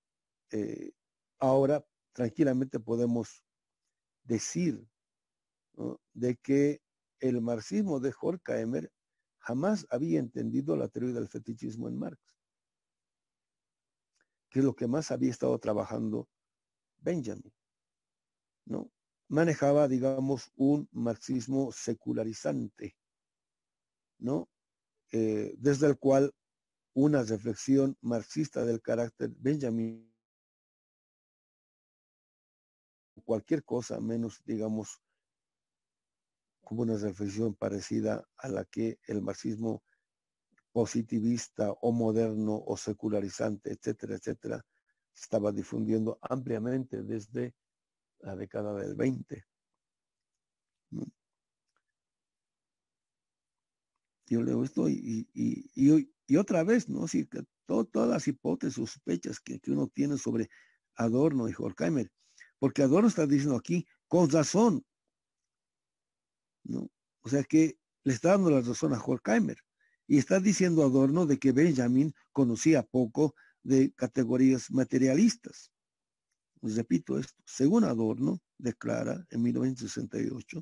Speaker 1: Eh, ahora tranquilamente podemos decir de que el marxismo de Horkheimer jamás había entendido la teoría del fetichismo en Marx, que es lo que más había estado trabajando Benjamin. ¿no? Manejaba, digamos, un marxismo secularizante, ¿no? Eh, desde el cual una reflexión marxista del carácter Benjamin cualquier cosa, menos, digamos, como una reflexión parecida a la que el marxismo positivista o moderno o secularizante, etcétera, etcétera, estaba difundiendo ampliamente desde la década del 20. Yo leo esto y, y, y, otra vez, ¿no? Si, todo, todas las hipótesis, sospechas que, que, uno tiene sobre Adorno y Horkheimer porque Adorno está diciendo aquí, con razón. ¿no? O sea que le está dando la razón a Horkheimer. Y está diciendo Adorno de que Benjamin conocía poco de categorías materialistas. Les repito esto, según Adorno, declara en 1968,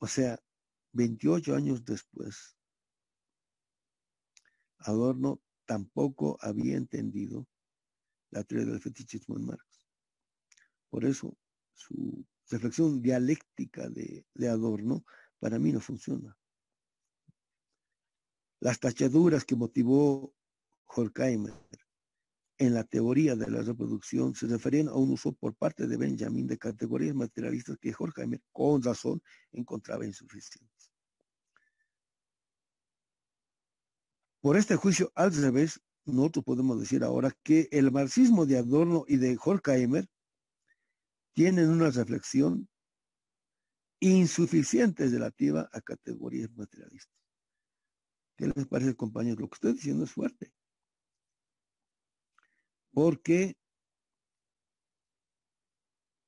Speaker 1: o sea, 28 años después, Adorno tampoco había entendido la teoría del fetichismo en Marx. Por eso, su reflexión dialéctica de, Adorno para mí no funciona. Las tachaduras que motivó Horkheimer en la teoría de la reproducción se referían a un uso por parte de Benjamin de categorías materialistas que Horkheimer con razón encontraba insuficientes. Por este juicio al revés, nosotros podemos decir ahora que el marxismo de Adorno y de Horkheimer tienen una reflexión insuficiente relativa a categorías materialistas. ¿Qué les parece, compañeros? Lo que estoy diciendo es fuerte. Porque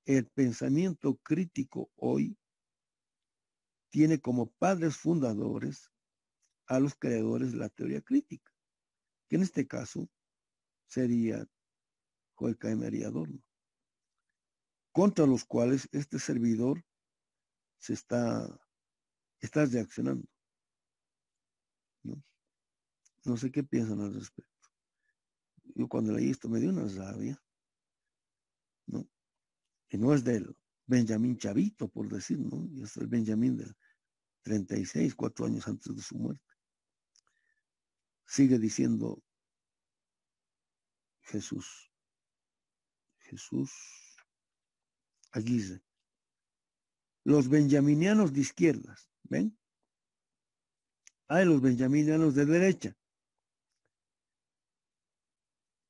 Speaker 1: el pensamiento crítico hoy tiene como padres fundadores a los creadores de la teoría crítica que en este caso sería Joaquín y Adorno, contra los cuales este servidor se está, está reaccionando. ¿no? sé qué piensan al respecto. Yo cuando leí esto me dio una rabia, ¿no? Y no es del Benjamín Chavito, por decir, ¿no? es el Benjamín del 36, cuatro años antes de su muerte. Sigue diciendo Jesús. Jesús dice, Los benjaminianos de izquierdas, ¿ven? Hay los benjaminianos de derecha.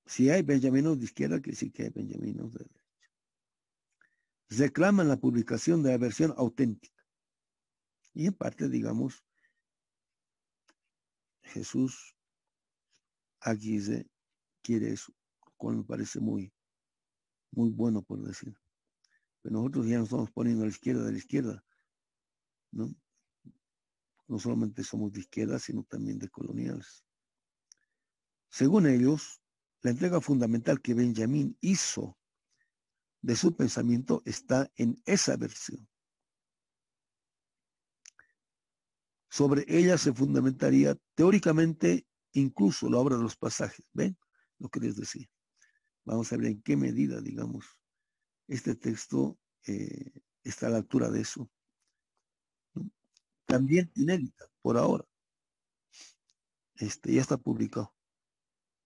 Speaker 1: Si hay benjaminos de izquierda, que sí que hay benjaminos de derecha. Reclaman la publicación de la versión auténtica. Y en parte, digamos, Jesús aquí se quiere eso, lo cual me parece muy, muy bueno, por decir. Pero pues nosotros ya nos estamos poniendo a la izquierda de la izquierda, ¿no? No solamente somos de izquierda, sino también de coloniales. Según ellos, la entrega fundamental que Benjamín hizo de su pensamiento está en esa versión. Sobre ella se fundamentaría teóricamente incluso la obra de los pasajes. ¿Ven lo que les decía? Vamos a ver en qué medida, digamos, este texto eh, está a la altura de eso. También inédita, por ahora. Este, ya está publicado.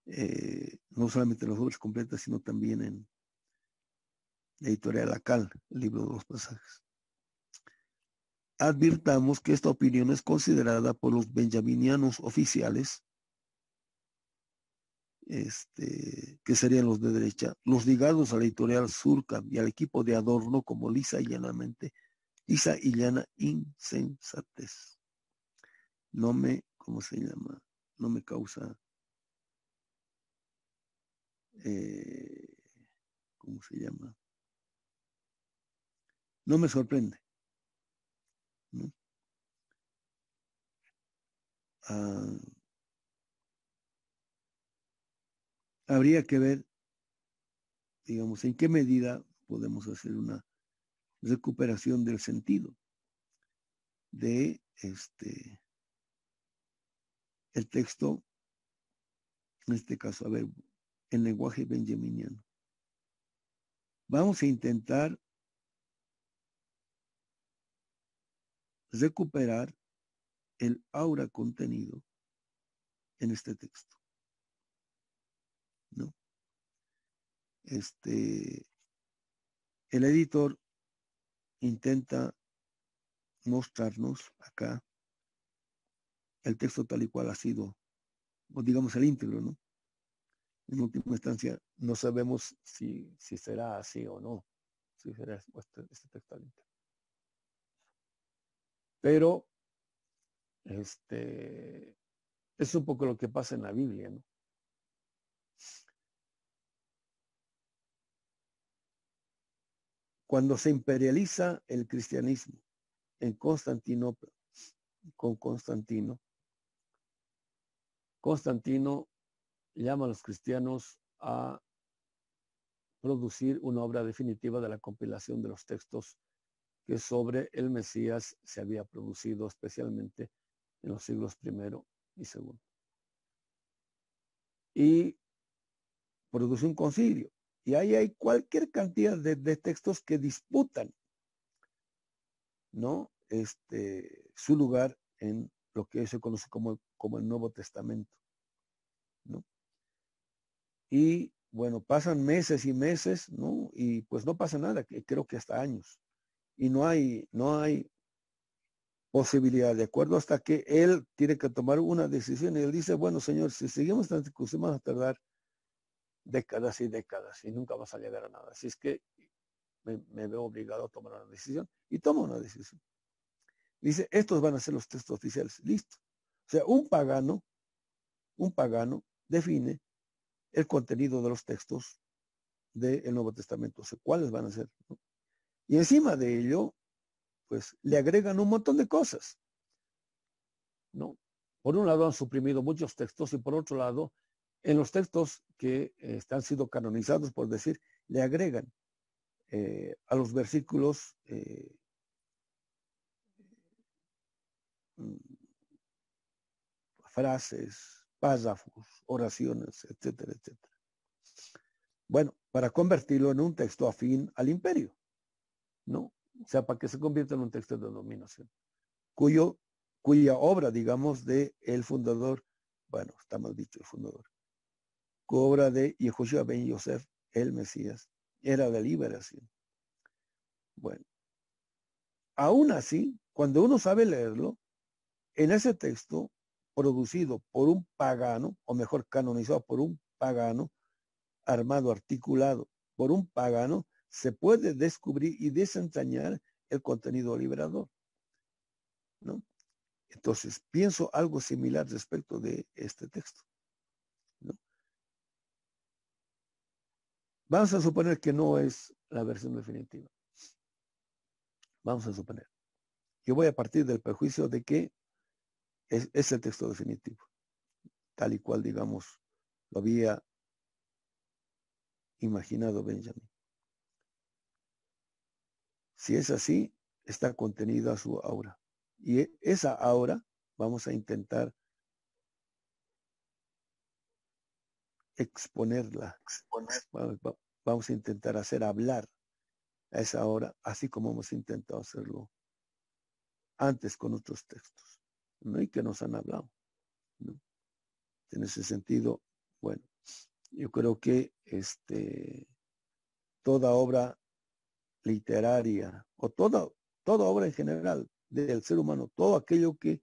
Speaker 1: Eh, no solamente en las obras completas, sino también en la editorial Acal, el libro de los pasajes. Advirtamos que esta opinión es considerada por los benjaminianos oficiales este, que serían los de derecha, los ligados a la editorial surca y al equipo de Adorno como lisa y llanamente, lisa y llana insensatez. No me, ¿cómo se llama? No me causa, eh, ¿cómo se llama? No me sorprende. Ah, habría que ver, digamos, en qué medida podemos hacer una recuperación del sentido de este el texto, en este caso, a ver, el lenguaje benjaminiano. Vamos a intentar recuperar el aura contenido en este texto. este, el editor intenta mostrarnos acá el texto tal y cual ha sido, digamos el íntegro, ¿no? En última instancia, no sabemos si, será así o no, si será este, este texto Pero, este, es un poco lo que pasa en la Biblia, ¿no? cuando se imperializa el cristianismo en Constantinopla, con Constantino, Constantino llama a los cristianos a producir una obra definitiva de la compilación de los textos que sobre el Mesías se había producido especialmente en los siglos primero y segundo. Y produce un concilio y ahí hay cualquier cantidad de, textos que disputan, ¿no? Este, su lugar en lo que se conoce como, como el Nuevo Testamento, ¿no? Y bueno, pasan meses y meses, ¿no? Y pues no pasa nada, creo que hasta años. Y no hay, no hay posibilidad, ¿de acuerdo? Hasta que él tiene que tomar una decisión y él dice, bueno, señor, si seguimos tanto que se a tardar décadas y décadas y nunca vas a llegar a nada. Así es que me, veo obligado a tomar una decisión y tomo una decisión. Dice, estos van a ser los textos oficiales. Listo. O sea, un pagano, un pagano define el contenido de los textos del Nuevo Testamento, o sea, cuáles van a ser. Y encima de ello, pues le agregan un montón de cosas. ¿No? Por un lado han suprimido muchos textos y por otro lado en los textos que eh, están sido canonizados, por decir, le agregan eh, a los versículos eh, mm, frases, párrafos, oraciones, etcétera, etcétera. Bueno, para convertirlo en un texto afín al imperio, ¿no? O sea, para que se convierta en un texto de dominación, cuya obra, digamos, de el fundador, bueno, estamos dicho el fundador, Cobra de Yehoshua ben Yosef, el Mesías. Era la liberación. Bueno, aún así, cuando uno sabe leerlo, en ese texto producido por un pagano, o mejor canonizado por un pagano, armado, articulado por un pagano, se puede descubrir y desentrañar el contenido liberador. ¿no? Entonces, pienso algo similar respecto de este texto. Vamos a suponer que no es la versión definitiva. Vamos a suponer. Yo voy a partir del prejuicio de que es, el texto definitivo, tal y cual, digamos, lo había imaginado Benjamin. Si es así, está contenida su aura. Y esa aura vamos a intentar exponerla. Vamos a intentar hacer hablar a esa hora, así como hemos intentado hacerlo antes con otros textos, ¿no? Y que nos han hablado, En ese sentido, bueno, yo creo que este, toda obra literaria o toda, toda obra en general del ser humano, todo aquello que,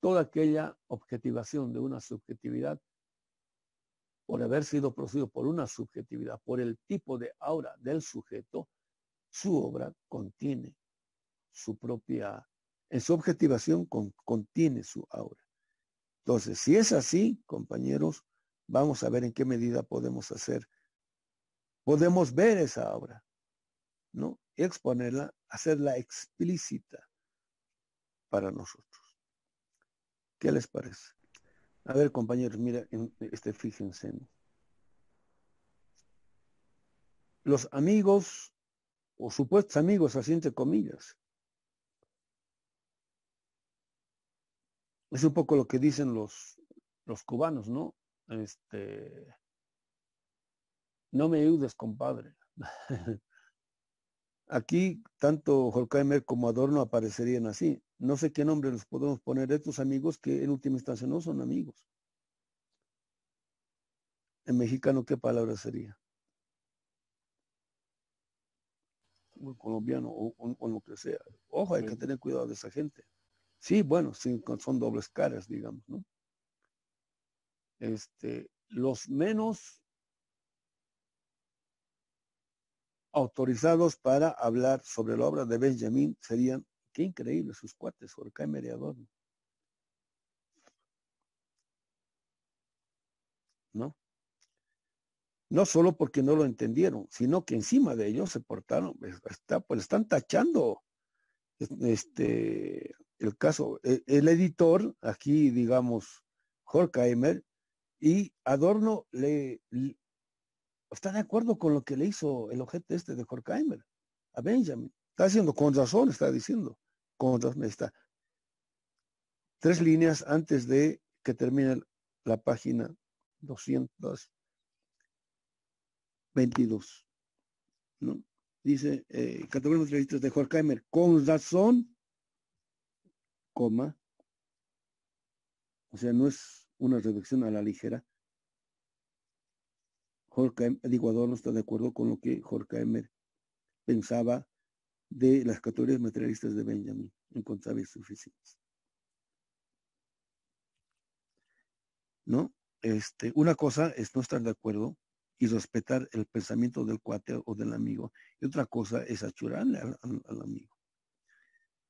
Speaker 1: toda aquella objetivación de una subjetividad por haber sido producido por una subjetividad, por el tipo de aura del sujeto, su obra contiene su propia, en su objetivación contiene su aura. Entonces, si es así, compañeros, vamos a ver en qué medida podemos hacer, podemos ver esa obra, ¿no? Exponerla, hacerla explícita para nosotros. ¿Qué les parece? A ver, compañeros, mira, este, fíjense. Los amigos, o supuestos amigos, así entre comillas. Es un poco lo que dicen los, los cubanos, ¿no? Este, no me ayudes, compadre. Aquí tanto Holkheimer como Adorno aparecerían así. No sé qué nombre nos podemos poner a estos amigos que en última instancia no son amigos. En mexicano, ¿qué palabra sería? colombiano o, lo que sea. Ojo, hay que tener cuidado de esa gente. Sí, bueno, sí, son dobles caras, digamos, ¿no? Este, los menos autorizados para hablar sobre la obra de Benjamín serían, qué increíble, sus cuates, Horkheimer y Adorno. ¿No? No solo porque no lo entendieron, sino que encima de ellos se portaron, pues, está, pues están tachando este, el caso. E, el, editor, aquí digamos, Horkheimer, y Adorno le está de acuerdo con lo que le hizo el objeto este de Horkheimer a Benjamin. Está haciendo con razón está diciendo, con razón está. Tres líneas antes de que termine la página 222. ¿no? Dice, eh, entrevistas de Horkheimer, con razón, coma. O sea, no es una reducción a la ligera Jorge, digo, no está de acuerdo con lo que Horkheimer pensaba de las categorías materialistas de Benjamin, encontraba suficientes. ¿No? Este, una cosa es no estar de acuerdo y respetar el pensamiento del cuate o del amigo, y otra cosa es achurarle al, amigo.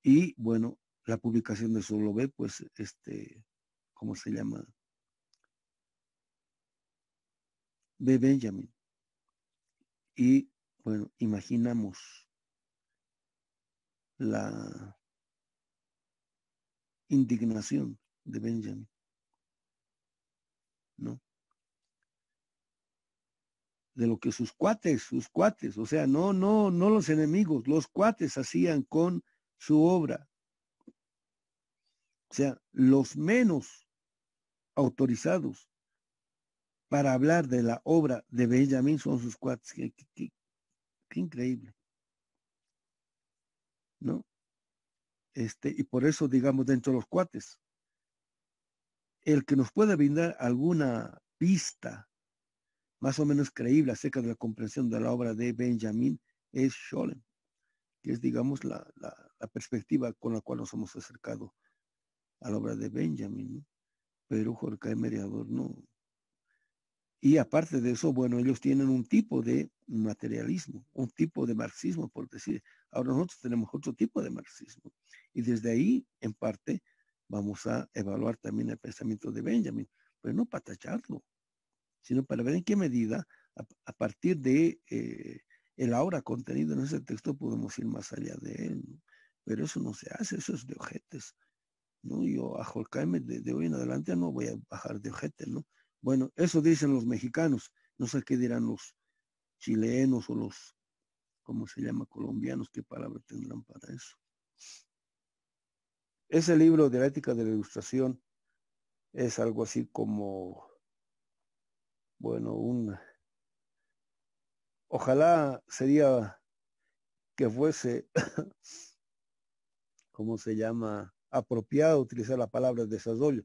Speaker 1: Y bueno, la publicación de B, pues, este, ¿cómo se llama? de Benjamin. Y bueno, imaginamos la indignación de Benjamin. ¿No? De lo que sus cuates, sus cuates, o sea, no, no, no los enemigos, los cuates hacían con su obra. O sea, los menos autorizados para hablar de la obra de Benjamin son sus cuates. Qué, increíble. ¿No? Este, y por eso, digamos, dentro de los cuates, el que nos pueda brindar alguna pista más o menos creíble acerca de la comprensión de la obra de Benjamin es Scholem, que es, digamos, la, perspectiva con la cual nos hemos acercado a la obra de Benjamin. Pero Jorge Mediador no, y aparte de eso, bueno, ellos tienen un tipo de materialismo, un tipo de marxismo, por decir. Ahora nosotros tenemos otro tipo de marxismo. Y desde ahí, en parte, vamos a evaluar también el pensamiento de Benjamin, pero no para tacharlo, sino para ver en qué medida, a, partir de eh, el ahora contenido en ese texto, podemos ir más allá de él. Pero eso no se hace, eso es de objetos. ¿no? Yo a Holkheimer de, hoy en adelante no voy a bajar de objetos, ¿no? Bueno, eso dicen los mexicanos. No sé qué dirán los chilenos o los, ¿cómo se llama? Colombianos, qué palabra tendrán para eso. Ese libro de la ética de la ilustración es algo así como, bueno, un... Ojalá sería que fuese, ¿cómo se llama? Apropiado utilizar la palabra desarrollo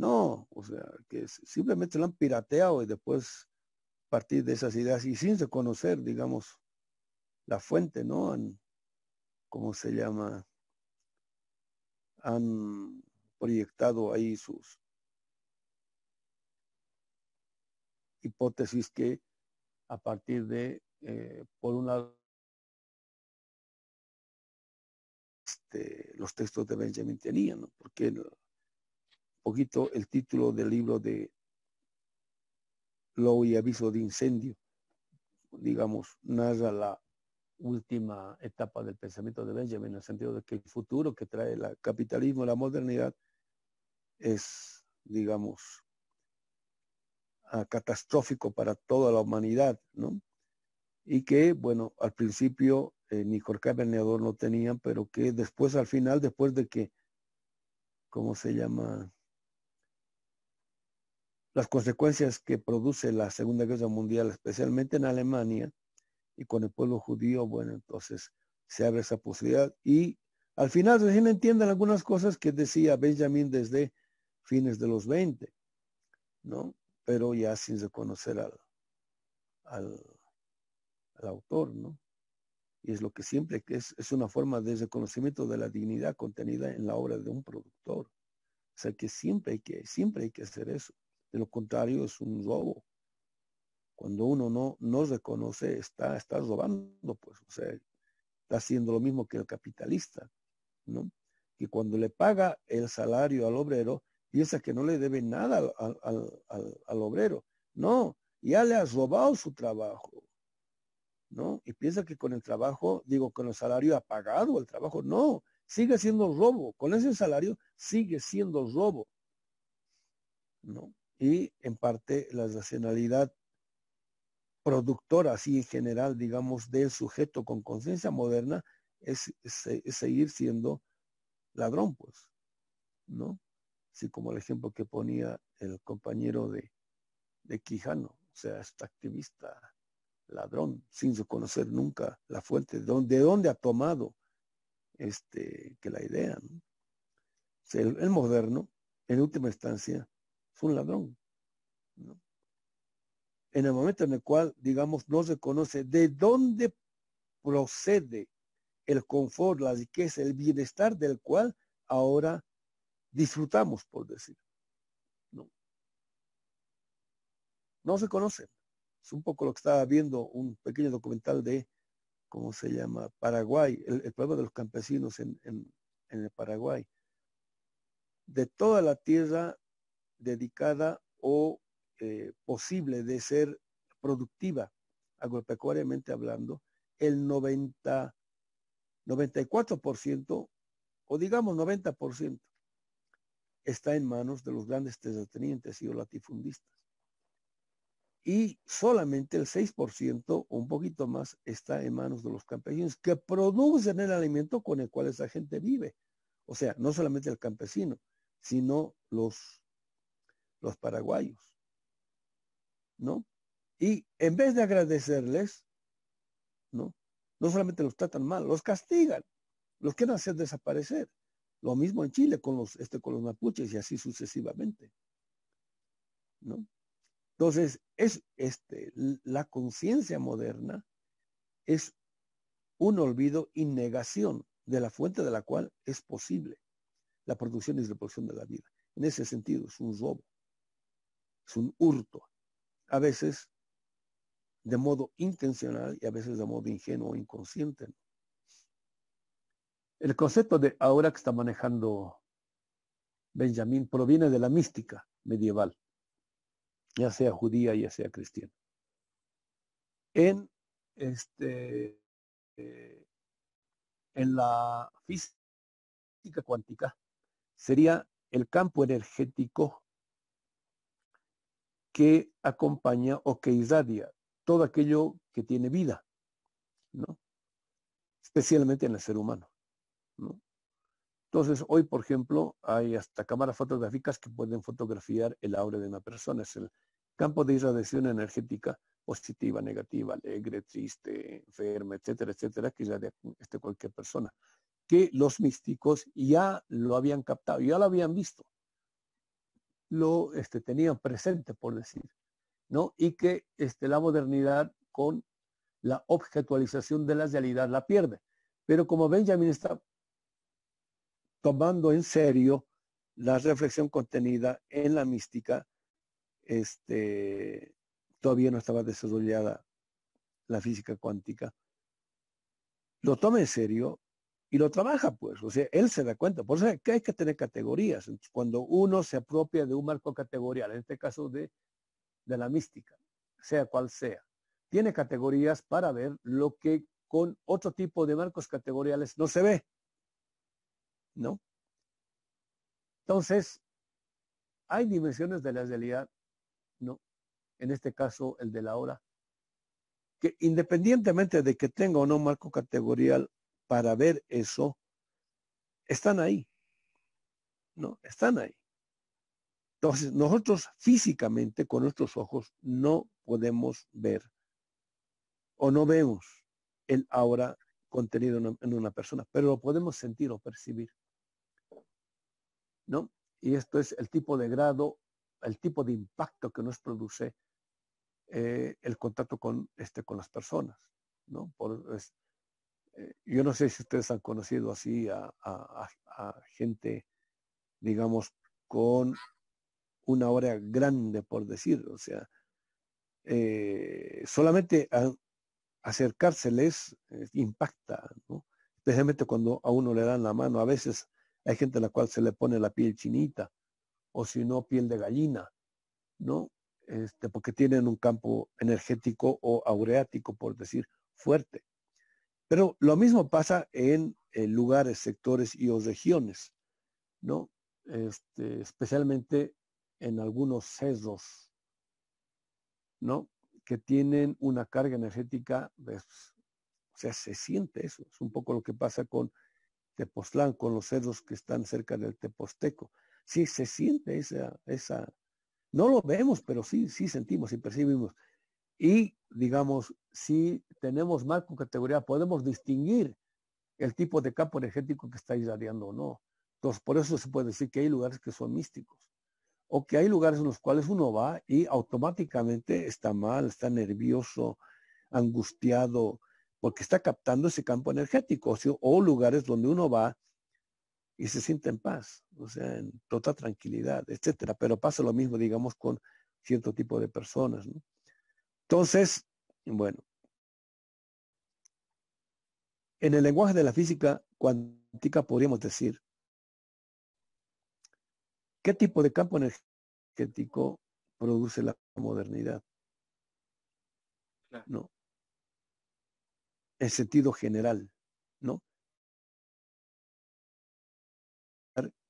Speaker 1: no, o sea, que simplemente lo han pirateado y después partir de esas ideas y sin reconocer, digamos, la fuente, ¿no? Han, ¿Cómo se llama? Han proyectado ahí sus hipótesis que a partir de, eh, por un lado, este, los textos de Benjamin tenían, ¿no? poquito el título del libro de Low y Aviso de Incendio, digamos, narra la última etapa del pensamiento de Benjamin, en el sentido de que el futuro que trae el capitalismo, la modernidad, es, digamos, ah, catastrófico para toda la humanidad, ¿no? Y que, bueno, al principio eh, ni Corcaba ni no tenían, pero que después, al final, después de que, ¿cómo se llama? las consecuencias que produce la Segunda Guerra Mundial, especialmente en Alemania y con el pueblo judío, bueno, entonces se abre esa posibilidad y al final recién pues, entienden algunas cosas que decía Benjamin desde fines de los 20, ¿no? Pero ya sin reconocer al, al, autor, ¿no? Y es lo que siempre es, es una forma de reconocimiento de la dignidad contenida en la obra de un productor. O sea que siempre hay que, siempre hay que hacer eso. De lo contrario, es un robo. Cuando uno no, reconoce, está, está robando, pues, o sea, está haciendo lo mismo que el capitalista, ¿no? Que cuando le paga el salario al obrero, piensa que no le debe nada al, obrero. No, ya le has robado su trabajo, ¿no? Y piensa que con el trabajo, digo, con el salario ha pagado el trabajo. No, sigue siendo robo. Con ese salario sigue siendo robo. ¿No? y en parte la racionalidad productora, así en general, digamos, del sujeto con conciencia moderna, es, seguir siendo ladrón, pues, ¿no? Así como el ejemplo que ponía el compañero de, Quijano, o sea, este activista ladrón, sin reconocer nunca la fuente, de dónde, ha tomado este, que la idea, el moderno, en última instancia, un ladrón. En el momento en el cual, digamos, no se conoce de dónde procede el confort, la riqueza, el bienestar del cual ahora disfrutamos, por decir. No, no se conoce. Es un poco lo que estaba viendo un pequeño documental de, ¿cómo se llama? Paraguay, el, pueblo de los campesinos en, en el Paraguay. De toda la tierra dedicada o eh, posible de ser productiva, agropecuariamente hablando, el 90, 94% o digamos 90% está en manos de los grandes terratenientes y latifundistas. Y solamente el 6% o un poquito más está en manos de los campesinos que producen el alimento con el cual esa gente vive. O sea, no solamente el campesino, sino los los paraguayos. ¿No? Y en vez de agradecerles, ¿no? No solamente los tratan mal, los castigan, los quieren hacer desaparecer. Lo mismo en Chile con los, este, con mapuches y así sucesivamente. ¿No? Entonces, es, este, la conciencia moderna es un olvido y negación de la fuente de la cual es posible la producción y reproducción de la vida. En ese sentido, es un robo es un hurto, a veces de modo intencional y a veces de modo ingenuo o inconsciente. El concepto de ahora que está manejando Benjamín proviene de la mística medieval, ya sea judía, ya sea cristiana. En, este, eh, en la física cuántica sería el campo energético que acompaña o que irradia todo aquello que tiene vida, ¿no? Especialmente en el ser humano, Entonces, hoy, por ejemplo, hay hasta cámaras fotográficas que pueden fotografiar el aura de una persona. Es el campo de irradiación energética positiva, negativa, alegre, triste, enferma, etcétera, etcétera, que irradia este, cualquier persona. Que los místicos ya lo habían captado, ya lo habían visto lo este, tenían presente, por decir, ¿no? Y que este, la modernidad con la objetualización de la realidad la pierde. Pero como Benjamin está tomando en serio la reflexión contenida en la mística, este, todavía no estaba desarrollada la física cuántica, lo toma en serio y lo trabaja, pues. O sea, él se da cuenta. Por eso que hay que tener categorías. cuando uno se apropia de un marco categorial, en este caso de, de la mística, sea cual sea, tiene categorías para ver lo que con otro tipo de marcos categoriales no se ve. ¿No? Entonces, hay dimensiones de la realidad, ¿no? En este caso, el de la hora, que independientemente de que tenga o no marco categorial, para ver eso, están ahí. No, están ahí. Entonces, nosotros físicamente con nuestros ojos no podemos ver o no vemos el ahora contenido en una, persona, pero lo podemos sentir o percibir. ¿No? Y esto es el tipo de grado, el tipo de impacto que nos produce eh, el contacto con, este, con las personas. ¿no? Por, eh, yo no sé si ustedes han conocido así a, gente, digamos, con una hora grande, por decir, o sea, eh, solamente acercárseles eh, impacta, ¿no? especialmente cuando a uno le dan la mano. A veces hay gente a la cual se le pone la piel chinita, o si no, piel de gallina, ¿no? Este, porque tienen un campo energético o aureático, por decir, fuerte. Pero lo mismo pasa en lugares, sectores y o regiones, ¿no? Este, especialmente en algunos cerdos, ¿no? Que tienen una carga energética, pues, o sea, se siente eso. Es un poco lo que pasa con Tepoztlán, con los cerdos que están cerca del Teposteco. Sí, se siente esa, esa, no lo vemos, pero sí, sí sentimos y percibimos y, digamos, si tenemos marco categoría, podemos distinguir el tipo de campo energético que está irradiando o no. Entonces, por eso se puede decir que hay lugares que son místicos. O que hay lugares en los cuales uno va y automáticamente está mal, está nervioso, angustiado, porque está captando ese campo energético. O, lugares donde uno va y se siente en paz, o sea, en total tranquilidad, etcétera. Pero pasa lo mismo, digamos, con cierto tipo de personas. ¿no? Entonces, bueno, en el lenguaje de la física cuántica podríamos decir, ¿qué tipo de campo energético produce la modernidad? No. En sentido general, ¿no?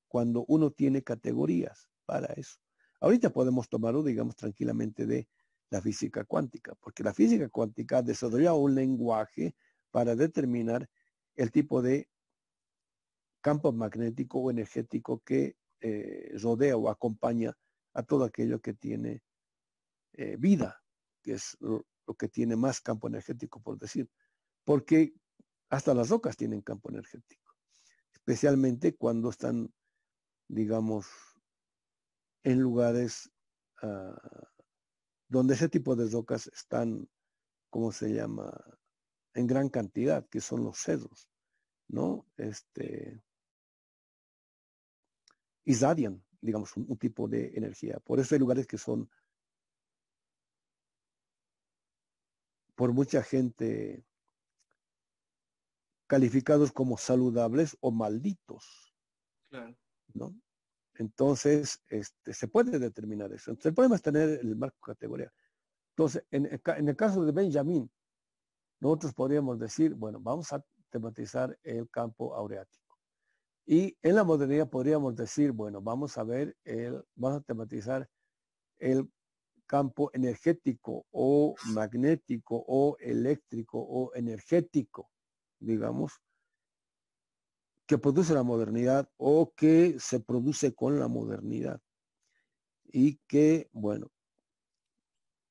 Speaker 1: Cuando uno tiene categorías para eso. Ahorita podemos tomarlo, digamos, tranquilamente de la física cuántica, porque la física cuántica ha desarrollado un lenguaje para determinar el tipo de campo magnético o energético que eh, rodea o acompaña a todo aquello que tiene eh, vida, que es lo, que tiene más campo energético, por decir, porque hasta las rocas tienen campo energético, especialmente cuando están, digamos, en lugares ah, donde ese tipo de rocas están, ¿cómo se llama? En gran cantidad, que son los cedros, ¿no? Este, zadian, digamos, un, tipo de energía. Por eso hay lugares que son, por mucha gente, calificados como saludables o malditos. ¿no? Entonces, este, se puede determinar eso. Entonces, podemos tener el marco categorial. Entonces, en, en el caso de benjamín nosotros podríamos decir, bueno, vamos a tematizar el campo aureático. Y en la modernidad podríamos decir, bueno, vamos a ver, el, vamos a tematizar el campo energético o magnético o eléctrico o energético, digamos, que produce la modernidad o que se produce con la modernidad y que, bueno,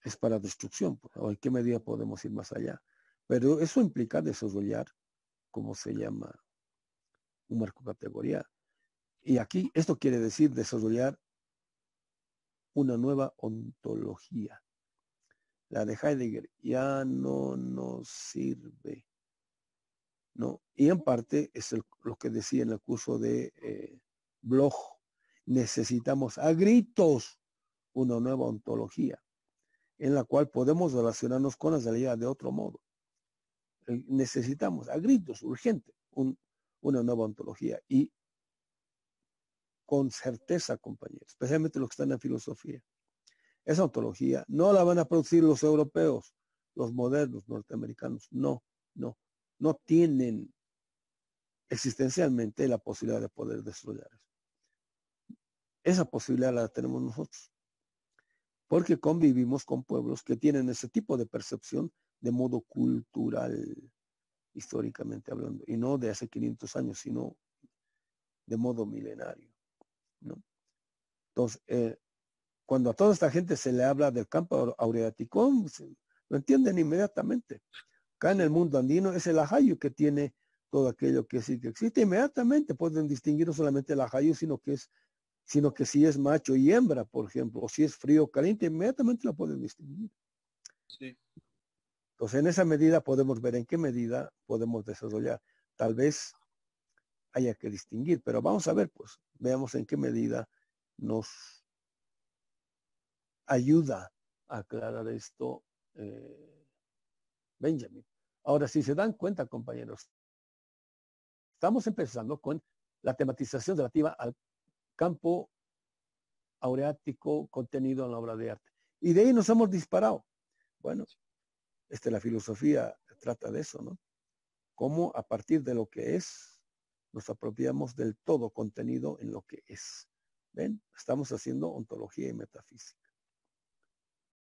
Speaker 1: es para destrucción, pues, o en qué medida podemos ir más allá. Pero eso implica desarrollar, como se llama, un marco Y aquí esto quiere decir desarrollar una nueva ontología. La de Heidegger ya no nos sirve. Y en parte es lo que decía en el curso de eh, blog, necesitamos a gritos una nueva ontología en la cual podemos relacionarnos con la realidad de otro modo. Necesitamos a gritos, urgente, una nueva ontología y con certeza, compañeros, especialmente los que están en filosofía. Esa ontología no la van a producir los europeos, los modernos norteamericanos, no, no no tienen existencialmente la posibilidad de poder desarrollar Esa posibilidad la tenemos nosotros, porque convivimos con pueblos que tienen ese tipo de percepción de modo cultural, históricamente hablando, y no de hace 500 años, sino de modo milenario. Entonces, eh, cuando a toda esta gente se le habla del campo aureático, lo entienden inmediatamente. Acá en el mundo andino es el ajayo que tiene todo aquello que sí que existe. Inmediatamente pueden distinguir no solamente el ajayo, sino que es, sino que si es macho y hembra, por ejemplo, o si es frío o caliente, inmediatamente lo pueden distinguir. Entonces, en esa medida podemos ver en qué medida podemos desarrollar. Tal vez haya que distinguir, pero vamos a ver, pues, veamos en qué medida nos ayuda a aclarar esto. Eh, Benjamin. Ahora, si se dan cuenta, compañeros, estamos empezando con la tematización relativa al campo aureático contenido en la obra de arte. Y de ahí nos hemos disparado. Bueno, este, la filosofía trata de eso, ¿no? Cómo a partir de lo que es, nos apropiamos del todo contenido en lo que es. ¿Ven? Estamos haciendo ontología y metafísica.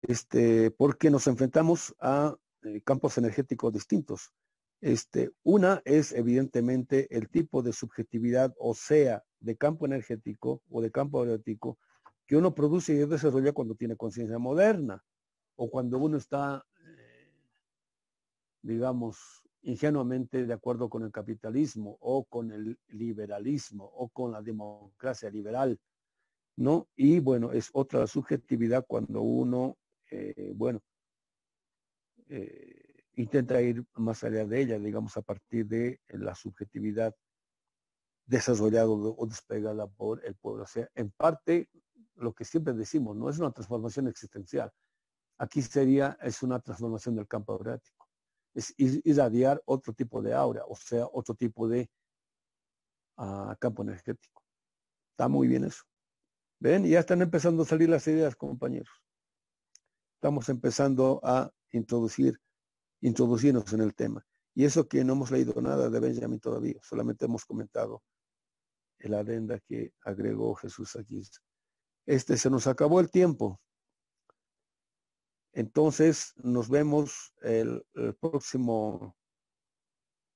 Speaker 1: Este, porque nos enfrentamos a eh, campos energéticos distintos. Este, una es evidentemente el tipo de subjetividad, o sea, de campo energético o de campo erótico, que uno produce y desarrolla cuando tiene conciencia moderna o cuando uno está, digamos, ingenuamente de acuerdo con el capitalismo o con el liberalismo o con la democracia liberal, ¿no? Y bueno, es otra subjetividad cuando uno, eh, bueno, eh, intenta ir más allá de ella, digamos, a partir de la subjetividad desarrollada o despegada por el pueblo. O sea, en parte, lo que siempre decimos, no es una transformación existencial. Aquí sería, es una transformación del campo aurático. Es irradiar otro tipo de aura, o sea, otro tipo de ah, campo energético. Está muy bien eso. Ven, ya están empezando a salir las ideas, compañeros. Estamos empezando a introducir, introducirnos en el tema. Y eso que no hemos leído nada de Benjamin todavía, solamente hemos comentado la adenda que agregó Jesús aquí. Este se nos acabó el tiempo. Entonces nos vemos el, el próximo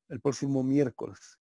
Speaker 1: el próximo miércoles.